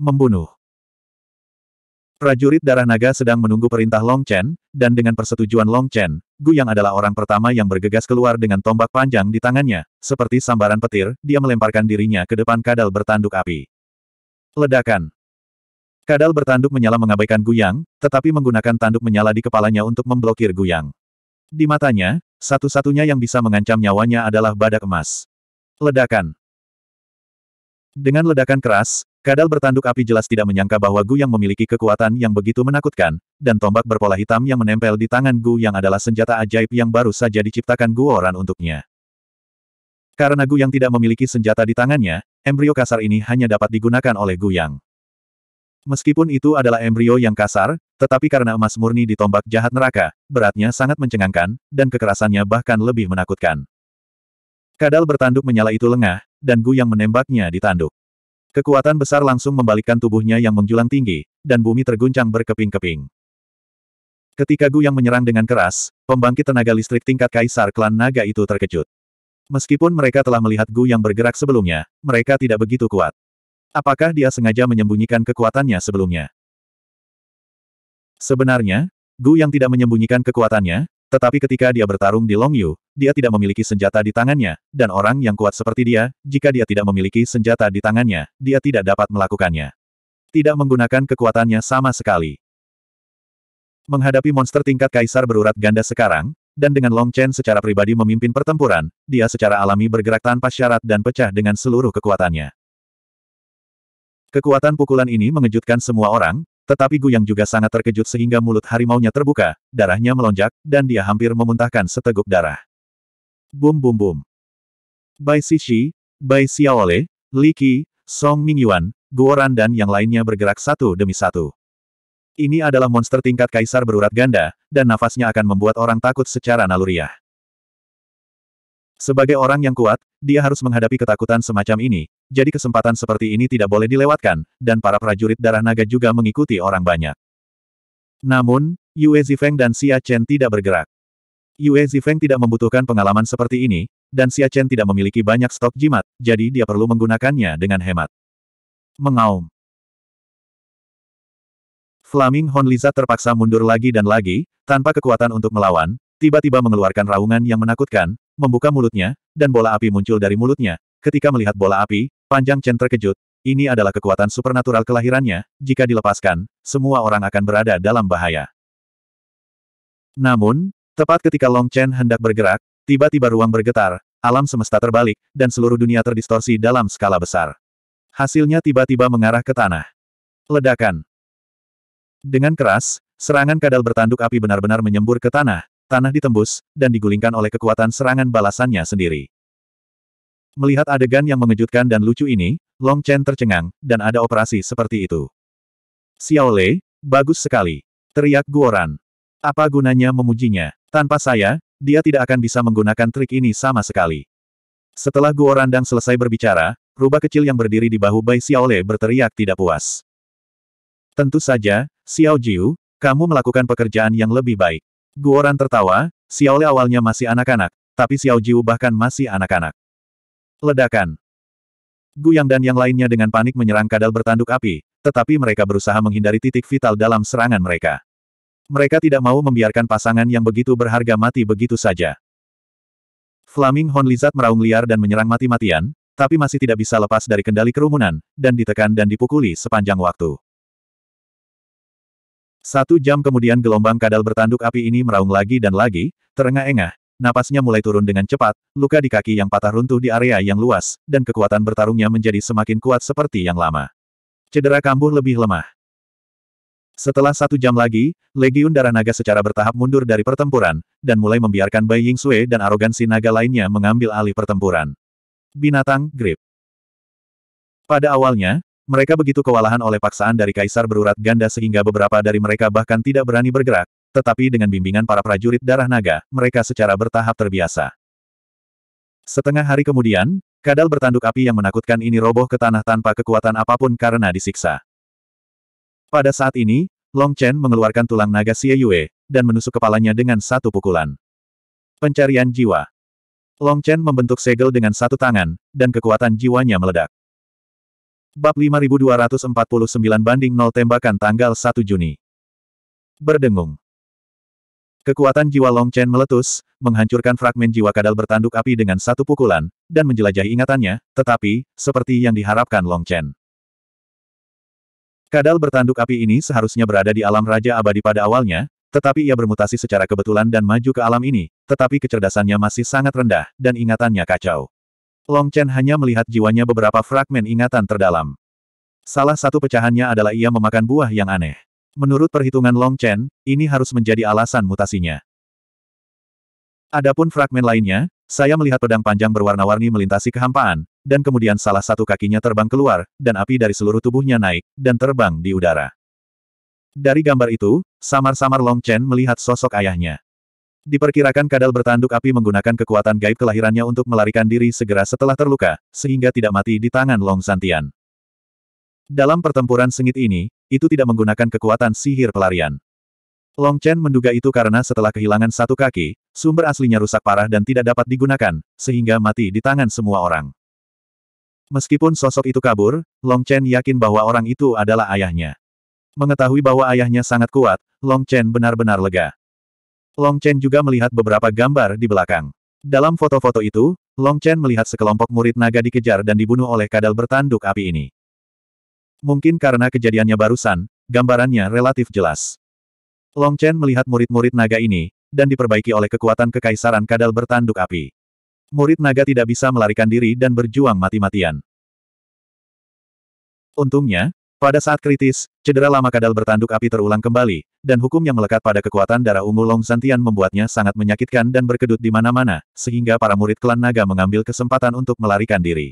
Membunuh. Prajurit darah naga sedang menunggu perintah Long Chen, dan dengan persetujuan Long Chen, Gu Yang adalah orang pertama yang bergegas keluar dengan tombak panjang di tangannya. Seperti sambaran petir, dia melemparkan dirinya ke depan kadal bertanduk api. Ledakan. Kadal bertanduk menyala mengabaikan Gu Yang, tetapi menggunakan tanduk menyala di kepalanya untuk memblokir Gu Yang. Di matanya, satu-satunya yang bisa mengancam nyawanya adalah badak emas. Ledakan. Dengan ledakan keras, Kadal bertanduk api jelas tidak menyangka bahwa Gu yang memiliki kekuatan yang begitu menakutkan, dan tombak berpola hitam yang menempel di tangan Gu yang adalah senjata ajaib yang baru saja diciptakan Gu Oran untuknya. Karena Gu yang tidak memiliki senjata di tangannya, embrio kasar ini hanya dapat digunakan oleh Gu yang. Meskipun itu adalah embrio yang kasar, tetapi karena emas murni di tombak jahat neraka, beratnya sangat mencengangkan, dan kekerasannya bahkan lebih menakutkan. Kadal bertanduk menyala itu lengah, dan Gu yang menembaknya ditanduk. Kekuatan besar langsung membalikkan tubuhnya yang menjulang tinggi, dan bumi terguncang berkeping-keping. Ketika Gu yang menyerang dengan keras, pembangkit tenaga listrik tingkat kaisar klan naga itu terkejut. Meskipun mereka telah melihat Gu yang bergerak sebelumnya, mereka tidak begitu kuat. Apakah dia sengaja menyembunyikan kekuatannya sebelumnya? Sebenarnya, Gu yang tidak menyembunyikan kekuatannya, tetapi ketika dia bertarung di Long Yu, dia tidak memiliki senjata di tangannya, dan orang yang kuat seperti dia, jika dia tidak memiliki senjata di tangannya, dia tidak dapat melakukannya. Tidak menggunakan kekuatannya sama sekali. Menghadapi monster tingkat kaisar berurat ganda sekarang, dan dengan Long Chen secara pribadi memimpin pertempuran, dia secara alami bergerak tanpa syarat dan pecah dengan seluruh kekuatannya. Kekuatan pukulan ini mengejutkan semua orang, tetapi Gu yang juga sangat terkejut sehingga mulut harimaunya terbuka, darahnya melonjak, dan dia hampir memuntahkan seteguk darah. Bum bum bum. Bai Sishi, Bai Xiaole, Li Qi, Song Mingyuan, Guoran dan yang lainnya bergerak satu demi satu. Ini adalah monster tingkat kaisar berurat ganda, dan nafasnya akan membuat orang takut secara naluriah. Sebagai orang yang kuat, dia harus menghadapi ketakutan semacam ini, jadi kesempatan seperti ini tidak boleh dilewatkan, dan para prajurit darah naga juga mengikuti orang banyak. Namun, Yue Zifeng dan Xia Chen tidak bergerak. Yue Zifeng tidak membutuhkan pengalaman seperti ini, dan Xia Chen tidak memiliki banyak stok jimat, jadi dia perlu menggunakannya dengan hemat. Mengaum. Flaming Honliza terpaksa mundur lagi dan lagi, tanpa kekuatan untuk melawan, tiba-tiba mengeluarkan raungan yang menakutkan, membuka mulutnya, dan bola api muncul dari mulutnya. Ketika melihat bola api, Panjang Chen terkejut. Ini adalah kekuatan supernatural kelahirannya, jika dilepaskan, semua orang akan berada dalam bahaya. Namun, tepat ketika Long Chen hendak bergerak, tiba-tiba ruang bergetar, alam semesta terbalik, dan seluruh dunia terdistorsi dalam skala besar. Hasilnya tiba-tiba mengarah ke tanah. Ledakan. Dengan keras, serangan kadal bertanduk api benar-benar menyembur ke tanah, tanah ditembus, dan digulingkan oleh kekuatan serangan balasannya sendiri. Melihat adegan yang mengejutkan dan lucu ini, Long Chen tercengang, dan ada operasi seperti itu. Xiao Lei, bagus sekali. Teriak Guoran. Apa gunanya memujinya? Tanpa saya, dia tidak akan bisa menggunakan trik ini sama sekali. Setelah Guo Randang selesai berbicara, rubah kecil yang berdiri di bahu Bai Xiao Lei berteriak tidak puas. Tentu saja, Xiao Jiu, kamu melakukan pekerjaan yang lebih baik. Guoran tertawa, Xiao Le awalnya masih anak-anak, tapi Xiao Jiu bahkan masih anak-anak. Ledakan. Gu yang dan yang lainnya dengan panik menyerang kadal bertanduk api, tetapi mereka berusaha menghindari titik vital dalam serangan mereka. Mereka tidak mau membiarkan pasangan yang begitu berharga mati begitu saja. Flaming Hon Lizard meraung liar dan menyerang mati-matian, tapi masih tidak bisa lepas dari kendali kerumunan, dan ditekan dan dipukuli sepanjang waktu. Satu jam kemudian gelombang kadal bertanduk api ini meraung lagi dan lagi, terengah-engah, napasnya mulai turun dengan cepat, luka di kaki yang patah runtuh di area yang luas, dan kekuatan bertarungnya menjadi semakin kuat seperti yang lama. Cedera kambuh lebih lemah. Setelah satu jam lagi, Legiun Darah Naga secara bertahap mundur dari pertempuran, dan mulai membiarkan Bai Ying Sui dan arogansi naga lainnya mengambil alih pertempuran. Binatang, Grip Pada awalnya, mereka begitu kewalahan oleh paksaan dari kaisar berurat ganda sehingga beberapa dari mereka bahkan tidak berani bergerak, tetapi dengan bimbingan para prajurit darah naga, mereka secara bertahap terbiasa. Setengah hari kemudian, kadal bertanduk api yang menakutkan ini roboh ke tanah tanpa kekuatan apapun karena disiksa. Pada saat ini, Long Chen mengeluarkan tulang naga Xie Yue, dan menusuk kepalanya dengan satu pukulan. Pencarian jiwa. Long Chen membentuk segel dengan satu tangan, dan kekuatan jiwanya meledak. Bab 5249 banding 0 tembakan tanggal 1 Juni. Berdengung. Kekuatan jiwa Long Chen meletus, menghancurkan fragmen jiwa kadal bertanduk api dengan satu pukulan, dan menjelajahi ingatannya, tetapi, seperti yang diharapkan Long Chen. Kadal bertanduk api ini seharusnya berada di alam Raja Abadi pada awalnya, tetapi ia bermutasi secara kebetulan dan maju ke alam ini, tetapi kecerdasannya masih sangat rendah, dan ingatannya kacau. Long Chen hanya melihat jiwanya beberapa fragmen ingatan terdalam. Salah satu pecahannya adalah ia memakan buah yang aneh. Menurut perhitungan Long Chen, ini harus menjadi alasan mutasinya. Adapun fragmen lainnya, saya melihat pedang panjang berwarna-warni melintasi kehampaan, dan kemudian salah satu kakinya terbang keluar, dan api dari seluruh tubuhnya naik, dan terbang di udara. Dari gambar itu, samar-samar Long Chen melihat sosok ayahnya. Diperkirakan kadal bertanduk api menggunakan kekuatan gaib kelahirannya untuk melarikan diri segera setelah terluka, sehingga tidak mati di tangan Long Santian. Dalam pertempuran sengit ini, itu tidak menggunakan kekuatan sihir pelarian. Long Chen menduga itu karena setelah kehilangan satu kaki, sumber aslinya rusak parah dan tidak dapat digunakan, sehingga mati di tangan semua orang. Meskipun sosok itu kabur, Long Chen yakin bahwa orang itu adalah ayahnya. Mengetahui bahwa ayahnya sangat kuat, Long Chen benar-benar lega. Long Chen juga melihat beberapa gambar di belakang. Dalam foto-foto itu, Long Chen melihat sekelompok murid naga dikejar dan dibunuh oleh kadal bertanduk api ini. Mungkin karena kejadiannya barusan, gambarannya relatif jelas. Long Chen melihat murid-murid naga ini, dan diperbaiki oleh kekuatan kekaisaran kadal bertanduk api. Murid naga tidak bisa melarikan diri dan berjuang mati-matian. Untungnya, pada saat kritis, cedera lama kadal bertanduk api terulang kembali, dan hukum yang melekat pada kekuatan darah ungu Long Santian membuatnya sangat menyakitkan dan berkedut di mana-mana, sehingga para murid klan naga mengambil kesempatan untuk melarikan diri.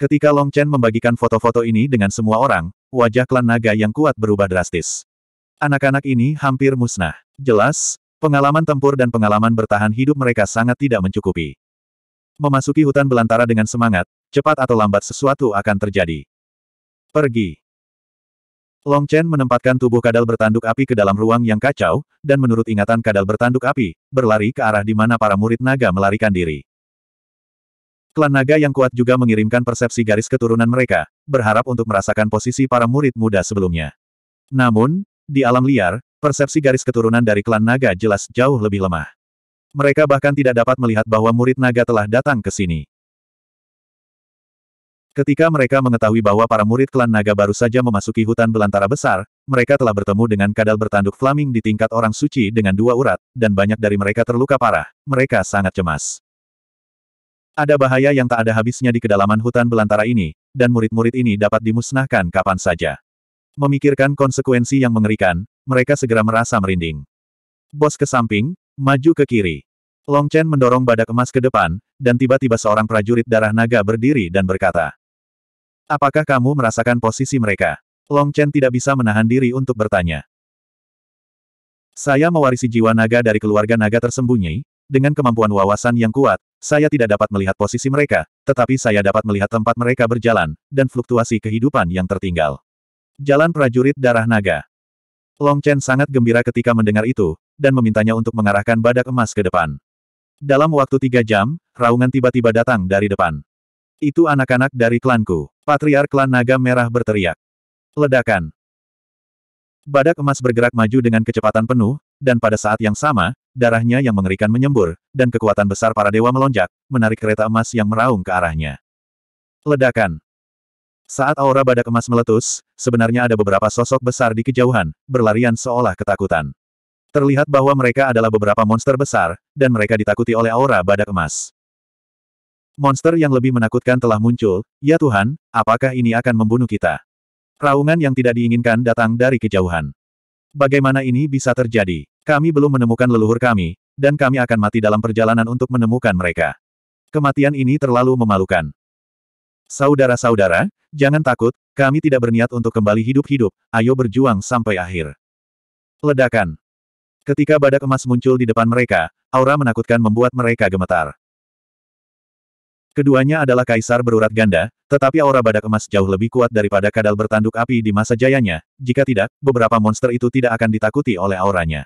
Ketika Long Chen membagikan foto-foto ini dengan semua orang, wajah klan naga yang kuat berubah drastis. Anak-anak ini hampir musnah. Jelas, pengalaman tempur dan pengalaman bertahan hidup mereka sangat tidak mencukupi. Memasuki hutan belantara dengan semangat, cepat atau lambat sesuatu akan terjadi. Pergi. Long Chen menempatkan tubuh kadal bertanduk api ke dalam ruang yang kacau, dan menurut ingatan kadal bertanduk api, berlari ke arah di mana para murid naga melarikan diri. Klan naga yang kuat juga mengirimkan persepsi garis keturunan mereka, berharap untuk merasakan posisi para murid muda sebelumnya. Namun, di alam liar, persepsi garis keturunan dari klan naga jelas jauh lebih lemah. Mereka bahkan tidak dapat melihat bahwa murid naga telah datang ke sini. Ketika mereka mengetahui bahwa para murid klan naga baru saja memasuki hutan belantara besar, mereka telah bertemu dengan kadal bertanduk flaming di tingkat orang suci dengan dua urat, dan banyak dari mereka terluka parah. Mereka sangat cemas. Ada bahaya yang tak ada habisnya di kedalaman hutan belantara ini, dan murid-murid ini dapat dimusnahkan kapan saja. Memikirkan konsekuensi yang mengerikan, mereka segera merasa merinding. Bos ke samping, maju ke kiri. Long Chen mendorong badak emas ke depan, dan tiba-tiba seorang prajurit darah naga berdiri dan berkata, Apakah kamu merasakan posisi mereka? Long Chen tidak bisa menahan diri untuk bertanya. Saya mewarisi jiwa naga dari keluarga naga tersembunyi, dengan kemampuan wawasan yang kuat, saya tidak dapat melihat posisi mereka, tetapi saya dapat melihat tempat mereka berjalan, dan fluktuasi kehidupan yang tertinggal. Jalan prajurit darah naga. Long Chen sangat gembira ketika mendengar itu, dan memintanya untuk mengarahkan badak emas ke depan. Dalam waktu tiga jam, raungan tiba-tiba datang dari depan. Itu anak-anak dari klanku. Patriark klan naga merah berteriak. Ledakan. Badak emas bergerak maju dengan kecepatan penuh, dan pada saat yang sama, darahnya yang mengerikan menyembur, dan kekuatan besar para dewa melonjak, menarik kereta emas yang meraung ke arahnya. Ledakan. Saat aura badak emas meletus, sebenarnya ada beberapa sosok besar di kejauhan, berlarian seolah ketakutan. Terlihat bahwa mereka adalah beberapa monster besar, dan mereka ditakuti oleh aura badak emas. Monster yang lebih menakutkan telah muncul, ya Tuhan, apakah ini akan membunuh kita? Raungan yang tidak diinginkan datang dari kejauhan. Bagaimana ini bisa terjadi? Kami belum menemukan leluhur kami, dan kami akan mati dalam perjalanan untuk menemukan mereka. Kematian ini terlalu memalukan. Saudara-saudara, jangan takut, kami tidak berniat untuk kembali hidup-hidup, ayo berjuang sampai akhir. Ledakan. Ketika badak emas muncul di depan mereka, aura menakutkan membuat mereka gemetar. Keduanya adalah kaisar berurat ganda, tetapi aura badak emas jauh lebih kuat daripada kadal bertanduk api di masa jayanya, jika tidak, beberapa monster itu tidak akan ditakuti oleh auranya.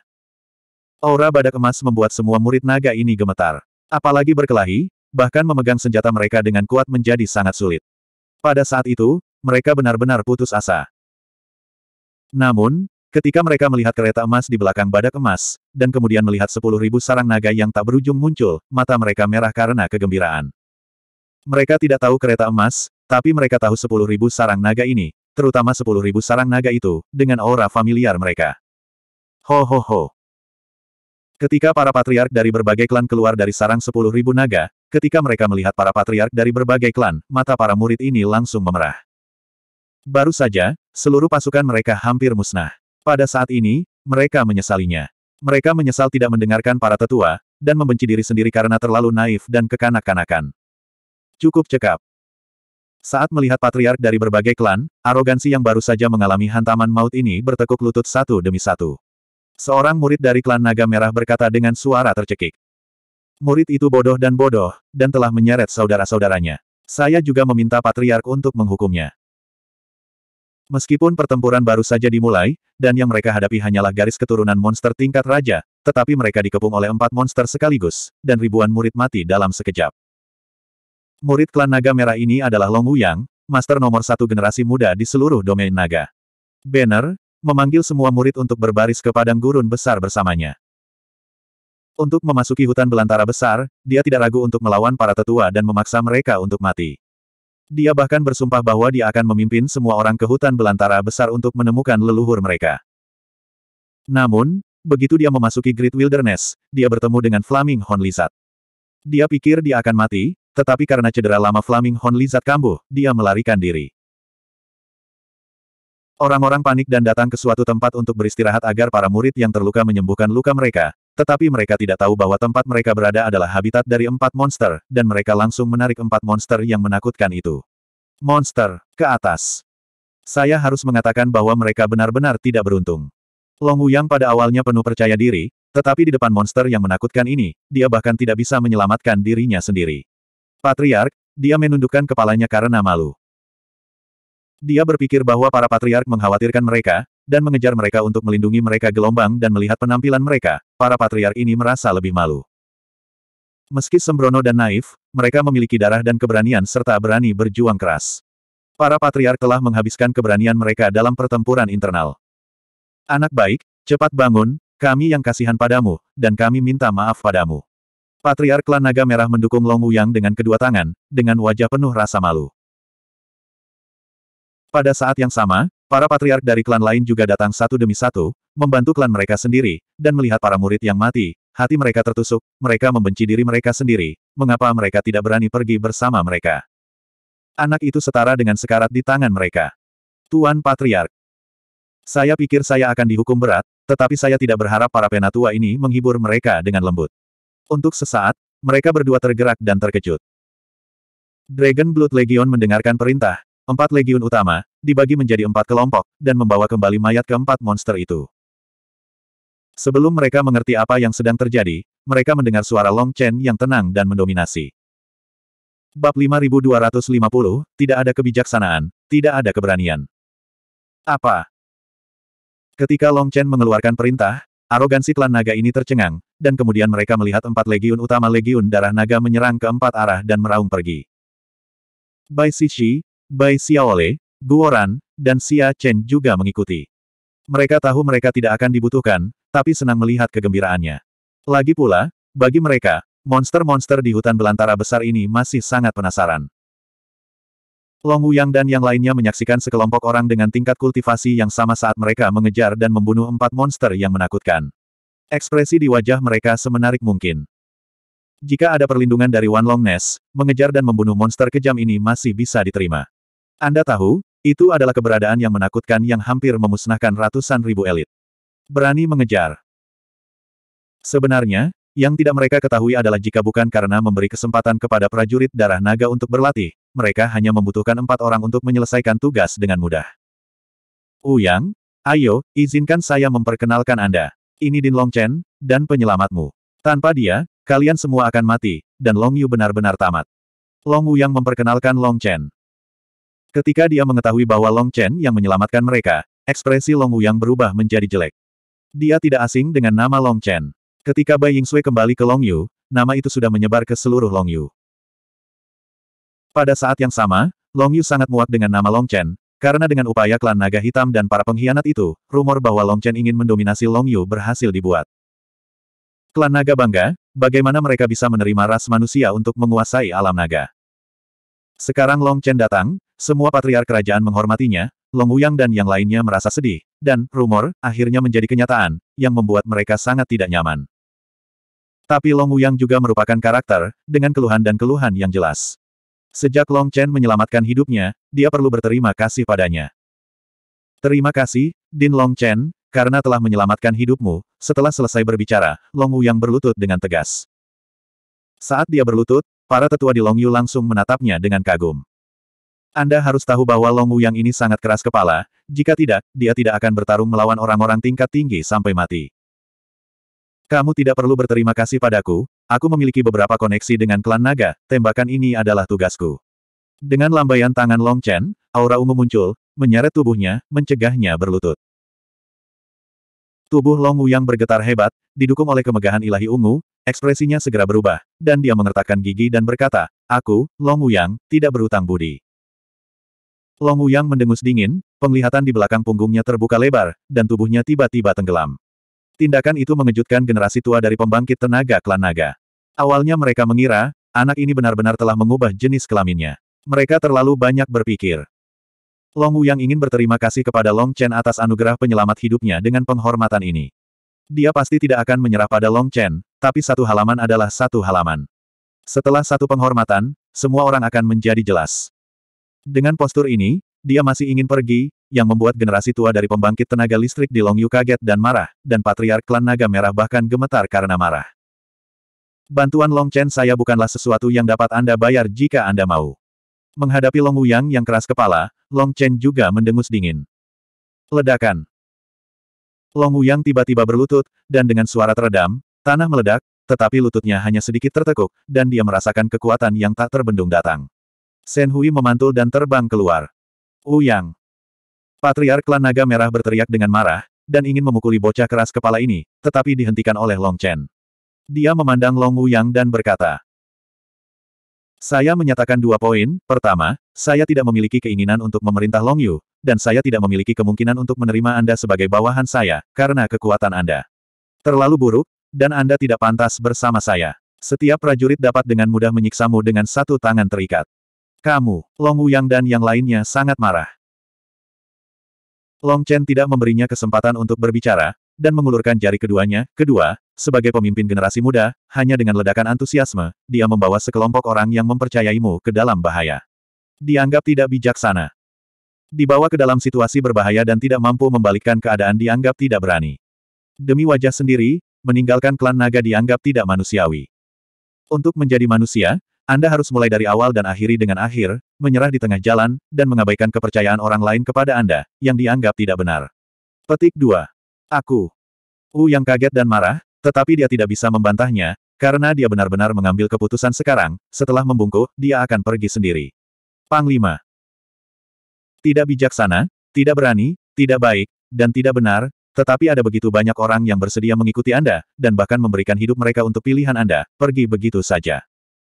Aura badak emas membuat semua murid naga ini gemetar. Apalagi berkelahi, bahkan memegang senjata mereka dengan kuat menjadi sangat sulit. Pada saat itu, mereka benar-benar putus asa. Namun, Ketika mereka melihat kereta emas di belakang badak emas, dan kemudian melihat sepuluh sarang naga yang tak berujung muncul, mata mereka merah karena kegembiraan. Mereka tidak tahu kereta emas, tapi mereka tahu sepuluh ribu sarang naga ini, terutama sepuluh ribu sarang naga itu, dengan aura familiar mereka. Ho ho ho. Ketika para patriark dari berbagai klan keluar dari sarang sepuluh ribu naga, ketika mereka melihat para patriark dari berbagai klan, mata para murid ini langsung memerah. Baru saja, seluruh pasukan mereka hampir musnah. Pada saat ini, mereka menyesalinya. Mereka menyesal tidak mendengarkan para tetua, dan membenci diri sendiri karena terlalu naif dan kekanak-kanakan. Cukup cekap. Saat melihat patriark dari berbagai klan, arogansi yang baru saja mengalami hantaman maut ini bertekuk lutut satu demi satu. Seorang murid dari klan Naga Merah berkata dengan suara tercekik. Murid itu bodoh dan bodoh, dan telah menyeret saudara-saudaranya. Saya juga meminta patriark untuk menghukumnya. Meskipun pertempuran baru saja dimulai, dan yang mereka hadapi hanyalah garis keturunan monster tingkat raja, tetapi mereka dikepung oleh empat monster sekaligus, dan ribuan murid mati dalam sekejap. Murid klan naga merah ini adalah Long Wuyang, master nomor satu generasi muda di seluruh domain naga. Banner, memanggil semua murid untuk berbaris ke padang gurun besar bersamanya. Untuk memasuki hutan belantara besar, dia tidak ragu untuk melawan para tetua dan memaksa mereka untuk mati. Dia bahkan bersumpah bahwa dia akan memimpin semua orang ke hutan belantara besar untuk menemukan leluhur mereka. Namun, begitu dia memasuki Great Wilderness, dia bertemu dengan Flaming Horn Lizard. Dia pikir dia akan mati, tetapi karena cedera lama Flaming Hon Lizard kambuh, dia melarikan diri. Orang-orang panik dan datang ke suatu tempat untuk beristirahat agar para murid yang terluka menyembuhkan luka mereka, tetapi mereka tidak tahu bahwa tempat mereka berada adalah habitat dari empat monster, dan mereka langsung menarik empat monster yang menakutkan itu. Monster, ke atas. Saya harus mengatakan bahwa mereka benar-benar tidak beruntung. Long yang pada awalnya penuh percaya diri, tetapi di depan monster yang menakutkan ini, dia bahkan tidak bisa menyelamatkan dirinya sendiri. Patriark, dia menundukkan kepalanya karena malu. Dia berpikir bahwa para patriark mengkhawatirkan mereka, dan mengejar mereka untuk melindungi mereka gelombang dan melihat penampilan mereka, para patriark ini merasa lebih malu. Meski sembrono dan naif, mereka memiliki darah dan keberanian serta berani berjuang keras. Para patriark telah menghabiskan keberanian mereka dalam pertempuran internal. Anak baik, cepat bangun, kami yang kasihan padamu, dan kami minta maaf padamu. Patriark Klan Naga Merah mendukung Long Wuyang dengan kedua tangan, dengan wajah penuh rasa malu. Pada saat yang sama, para patriark dari klan lain juga datang satu demi satu, membantu klan mereka sendiri, dan melihat para murid yang mati, hati mereka tertusuk, mereka membenci diri mereka sendiri, mengapa mereka tidak berani pergi bersama mereka. Anak itu setara dengan sekarat di tangan mereka. Tuan Patriark. Saya pikir saya akan dihukum berat, tetapi saya tidak berharap para penatua ini menghibur mereka dengan lembut. Untuk sesaat, mereka berdua tergerak dan terkejut. Dragon Blood Legion mendengarkan perintah, empat legion utama, dibagi menjadi empat kelompok, dan membawa kembali mayat keempat monster itu. Sebelum mereka mengerti apa yang sedang terjadi, mereka mendengar suara Long Chen yang tenang dan mendominasi. Bab 5250, tidak ada kebijaksanaan, tidak ada keberanian. Apa? Ketika Long Chen mengeluarkan perintah, arogansi klan naga ini tercengang, dan kemudian mereka melihat empat legiun utama legiun darah naga menyerang ke empat arah dan meraung pergi. Bai Xixi, Bai Xiaole, Guoran, dan Xia Chen juga mengikuti. Mereka tahu mereka tidak akan dibutuhkan, tapi senang melihat kegembiraannya. Lagi pula, bagi mereka, monster-monster di hutan belantara besar ini masih sangat penasaran. Long Wuyang dan yang lainnya menyaksikan sekelompok orang dengan tingkat kultivasi yang sama saat mereka mengejar dan membunuh empat monster yang menakutkan. Ekspresi di wajah mereka semenarik mungkin. Jika ada perlindungan dari Wan Long Ness, mengejar dan membunuh monster kejam ini masih bisa diterima. Anda tahu, itu adalah keberadaan yang menakutkan yang hampir memusnahkan ratusan ribu elit. Berani mengejar. Sebenarnya, yang tidak mereka ketahui adalah jika bukan karena memberi kesempatan kepada prajurit darah naga untuk berlatih, mereka hanya membutuhkan empat orang untuk menyelesaikan tugas dengan mudah. Uyang, ayo, izinkan saya memperkenalkan Anda ini Din Long Chen dan penyelamatmu. Tanpa dia, kalian semua akan mati, dan Long Yu benar-benar tamat. Long Wu yang memperkenalkan Long Chen. Ketika dia mengetahui bahwa Long Chen yang menyelamatkan mereka, ekspresi Long Wu yang berubah menjadi jelek. Dia tidak asing dengan nama Long Chen. Ketika Bai Ying Sui kembali ke Long Yu, nama itu sudah menyebar ke seluruh Long Yu. Pada saat yang sama, Long Yu sangat muak dengan nama Long Chen, karena dengan upaya klan naga hitam dan para pengkhianat itu, rumor bahwa Long Chen ingin mendominasi Long Yu berhasil dibuat. Klan naga bangga, bagaimana mereka bisa menerima ras manusia untuk menguasai alam naga. Sekarang Long Chen datang, semua patriark kerajaan menghormatinya, Long Wuyang dan yang lainnya merasa sedih, dan rumor akhirnya menjadi kenyataan, yang membuat mereka sangat tidak nyaman. Tapi Long Wuyang juga merupakan karakter, dengan keluhan dan keluhan yang jelas. Sejak Long Chen menyelamatkan hidupnya, dia perlu berterima kasih padanya. Terima kasih, Din Long Chen, karena telah menyelamatkan hidupmu. Setelah selesai berbicara, Long Wu yang berlutut dengan tegas. Saat dia berlutut, para tetua di Long Yu langsung menatapnya dengan kagum. Anda harus tahu bahwa Long Wu yang ini sangat keras kepala, jika tidak, dia tidak akan bertarung melawan orang-orang tingkat tinggi sampai mati. Kamu tidak perlu berterima kasih padaku, Aku memiliki beberapa koneksi dengan klan naga, tembakan ini adalah tugasku. Dengan lambaian tangan Long Chen, aura ungu muncul, menyeret tubuhnya, mencegahnya berlutut. Tubuh Long yang bergetar hebat, didukung oleh kemegahan ilahi ungu, ekspresinya segera berubah, dan dia mengertakkan gigi dan berkata, Aku, Long yang, tidak berutang budi. Long yang mendengus dingin, penglihatan di belakang punggungnya terbuka lebar, dan tubuhnya tiba-tiba tenggelam. Tindakan itu mengejutkan generasi tua dari pembangkit tenaga klan naga. Awalnya mereka mengira, anak ini benar-benar telah mengubah jenis kelaminnya. Mereka terlalu banyak berpikir. Long Wu yang ingin berterima kasih kepada Long Chen atas anugerah penyelamat hidupnya dengan penghormatan ini. Dia pasti tidak akan menyerah pada Long Chen, tapi satu halaman adalah satu halaman. Setelah satu penghormatan, semua orang akan menjadi jelas. Dengan postur ini, dia masih ingin pergi, yang membuat generasi tua dari pembangkit tenaga listrik di Longyu kaget dan marah, dan patriark klan naga merah bahkan gemetar karena marah. Bantuan Long Chen saya bukanlah sesuatu yang dapat Anda bayar jika Anda mau. Menghadapi Long Wuyang yang keras kepala, Long Chen juga mendengus dingin. Ledakan. Long Wuyang tiba-tiba berlutut, dan dengan suara teredam, tanah meledak, tetapi lututnya hanya sedikit tertekuk, dan dia merasakan kekuatan yang tak terbendung datang. Shen Hui memantul dan terbang keluar. Uyang. Patriark klan naga merah berteriak dengan marah, dan ingin memukuli bocah keras kepala ini, tetapi dihentikan oleh Long Chen. Dia memandang Long Yang dan berkata, Saya menyatakan dua poin, pertama, saya tidak memiliki keinginan untuk memerintah Long Yu, dan saya tidak memiliki kemungkinan untuk menerima Anda sebagai bawahan saya, karena kekuatan Anda. Terlalu buruk, dan Anda tidak pantas bersama saya. Setiap prajurit dapat dengan mudah menyiksamu dengan satu tangan terikat. Kamu, Long Wuyang dan yang lainnya sangat marah. Long Chen tidak memberinya kesempatan untuk berbicara, dan mengulurkan jari keduanya. Kedua, sebagai pemimpin generasi muda, hanya dengan ledakan antusiasme, dia membawa sekelompok orang yang mempercayaimu ke dalam bahaya. Dianggap tidak bijaksana. Dibawa ke dalam situasi berbahaya dan tidak mampu membalikkan keadaan dianggap tidak berani. Demi wajah sendiri, meninggalkan klan naga dianggap tidak manusiawi. Untuk menjadi manusia, anda harus mulai dari awal dan akhiri dengan akhir, menyerah di tengah jalan, dan mengabaikan kepercayaan orang lain kepada Anda, yang dianggap tidak benar. Petik 2. Aku. U yang kaget dan marah, tetapi dia tidak bisa membantahnya, karena dia benar-benar mengambil keputusan sekarang, setelah membungkuk, dia akan pergi sendiri. Panglima. Tidak bijaksana, tidak berani, tidak baik, dan tidak benar, tetapi ada begitu banyak orang yang bersedia mengikuti Anda, dan bahkan memberikan hidup mereka untuk pilihan Anda, pergi begitu saja.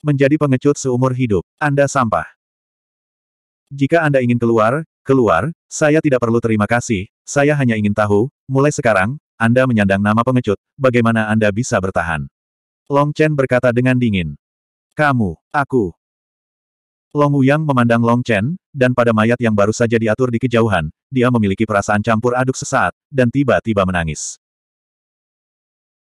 Menjadi pengecut seumur hidup, Anda sampah. Jika Anda ingin keluar, Keluar, saya tidak perlu terima kasih, saya hanya ingin tahu, mulai sekarang, Anda menyandang nama pengecut, bagaimana Anda bisa bertahan? Long Chen berkata dengan dingin. Kamu, aku. Long Wuyang memandang Long Chen, dan pada mayat yang baru saja diatur di kejauhan, dia memiliki perasaan campur aduk sesaat, dan tiba-tiba menangis.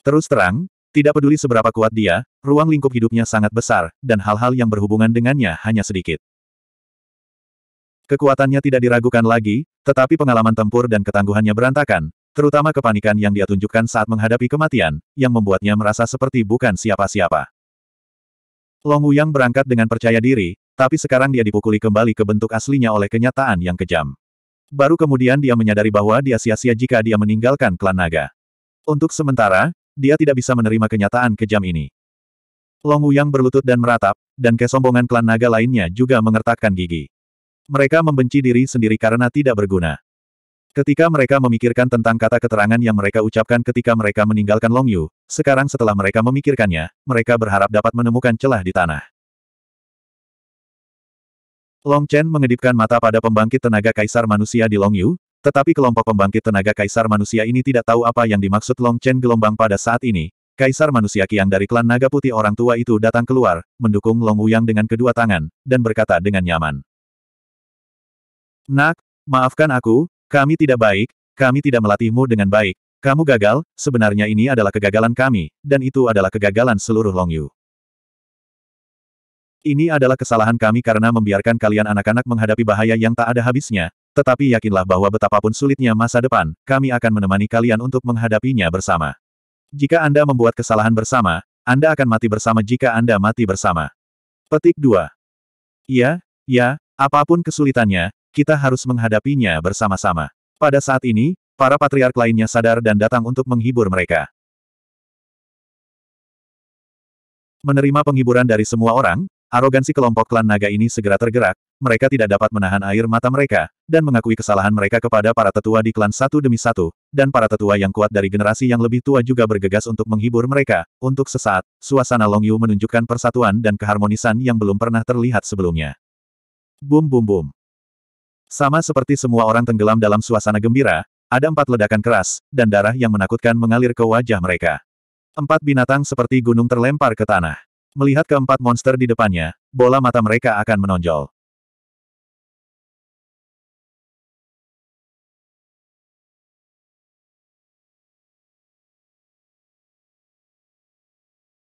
Terus terang, tidak peduli seberapa kuat dia, ruang lingkup hidupnya sangat besar, dan hal-hal yang berhubungan dengannya hanya sedikit. Kekuatannya tidak diragukan lagi, tetapi pengalaman tempur dan ketangguhannya berantakan, terutama kepanikan yang dia tunjukkan saat menghadapi kematian, yang membuatnya merasa seperti bukan siapa-siapa. Long Wuyang berangkat dengan percaya diri, tapi sekarang dia dipukuli kembali ke bentuk aslinya oleh kenyataan yang kejam. Baru kemudian dia menyadari bahwa dia sia-sia jika dia meninggalkan klan naga. Untuk sementara, dia tidak bisa menerima kenyataan kejam ini. Long Wuyang berlutut dan meratap, dan kesombongan klan naga lainnya juga mengertakkan gigi. Mereka membenci diri sendiri karena tidak berguna. Ketika mereka memikirkan tentang kata keterangan yang mereka ucapkan ketika mereka meninggalkan Long Yu, sekarang setelah mereka memikirkannya, mereka berharap dapat menemukan celah di tanah. Long Chen mengedipkan mata pada pembangkit tenaga kaisar manusia di Long Yu, tetapi kelompok pembangkit tenaga kaisar manusia ini tidak tahu apa yang dimaksud Long Chen gelombang pada saat ini, Kaisar manusia Kiang dari klan naga putih orang tua itu datang keluar, mendukung Long Yang dengan kedua tangan, dan berkata dengan nyaman. Nak, maafkan aku, kami tidak baik, kami tidak melatihmu dengan baik. Kamu gagal, sebenarnya ini adalah kegagalan kami, dan itu adalah kegagalan seluruh Longyu. Ini adalah kesalahan kami karena membiarkan kalian anak-anak menghadapi bahaya yang tak ada habisnya, tetapi yakinlah bahwa betapapun sulitnya masa depan, kami akan menemani kalian untuk menghadapinya bersama. Jika Anda membuat kesalahan bersama, Anda akan mati bersama jika Anda mati bersama. Petik 2. Ya, ya, apapun kesulitannya, kita harus menghadapinya bersama-sama. Pada saat ini, para patriark lainnya sadar dan datang untuk menghibur mereka. Menerima penghiburan dari semua orang, arogansi kelompok klan naga ini segera tergerak, mereka tidak dapat menahan air mata mereka, dan mengakui kesalahan mereka kepada para tetua di klan satu demi satu, dan para tetua yang kuat dari generasi yang lebih tua juga bergegas untuk menghibur mereka. Untuk sesaat, suasana Longyu menunjukkan persatuan dan keharmonisan yang belum pernah terlihat sebelumnya. Bum bum bum. Sama seperti semua orang tenggelam dalam suasana gembira, ada empat ledakan keras, dan darah yang menakutkan mengalir ke wajah mereka. Empat binatang seperti gunung terlempar ke tanah. Melihat keempat monster di depannya, bola mata mereka akan menonjol.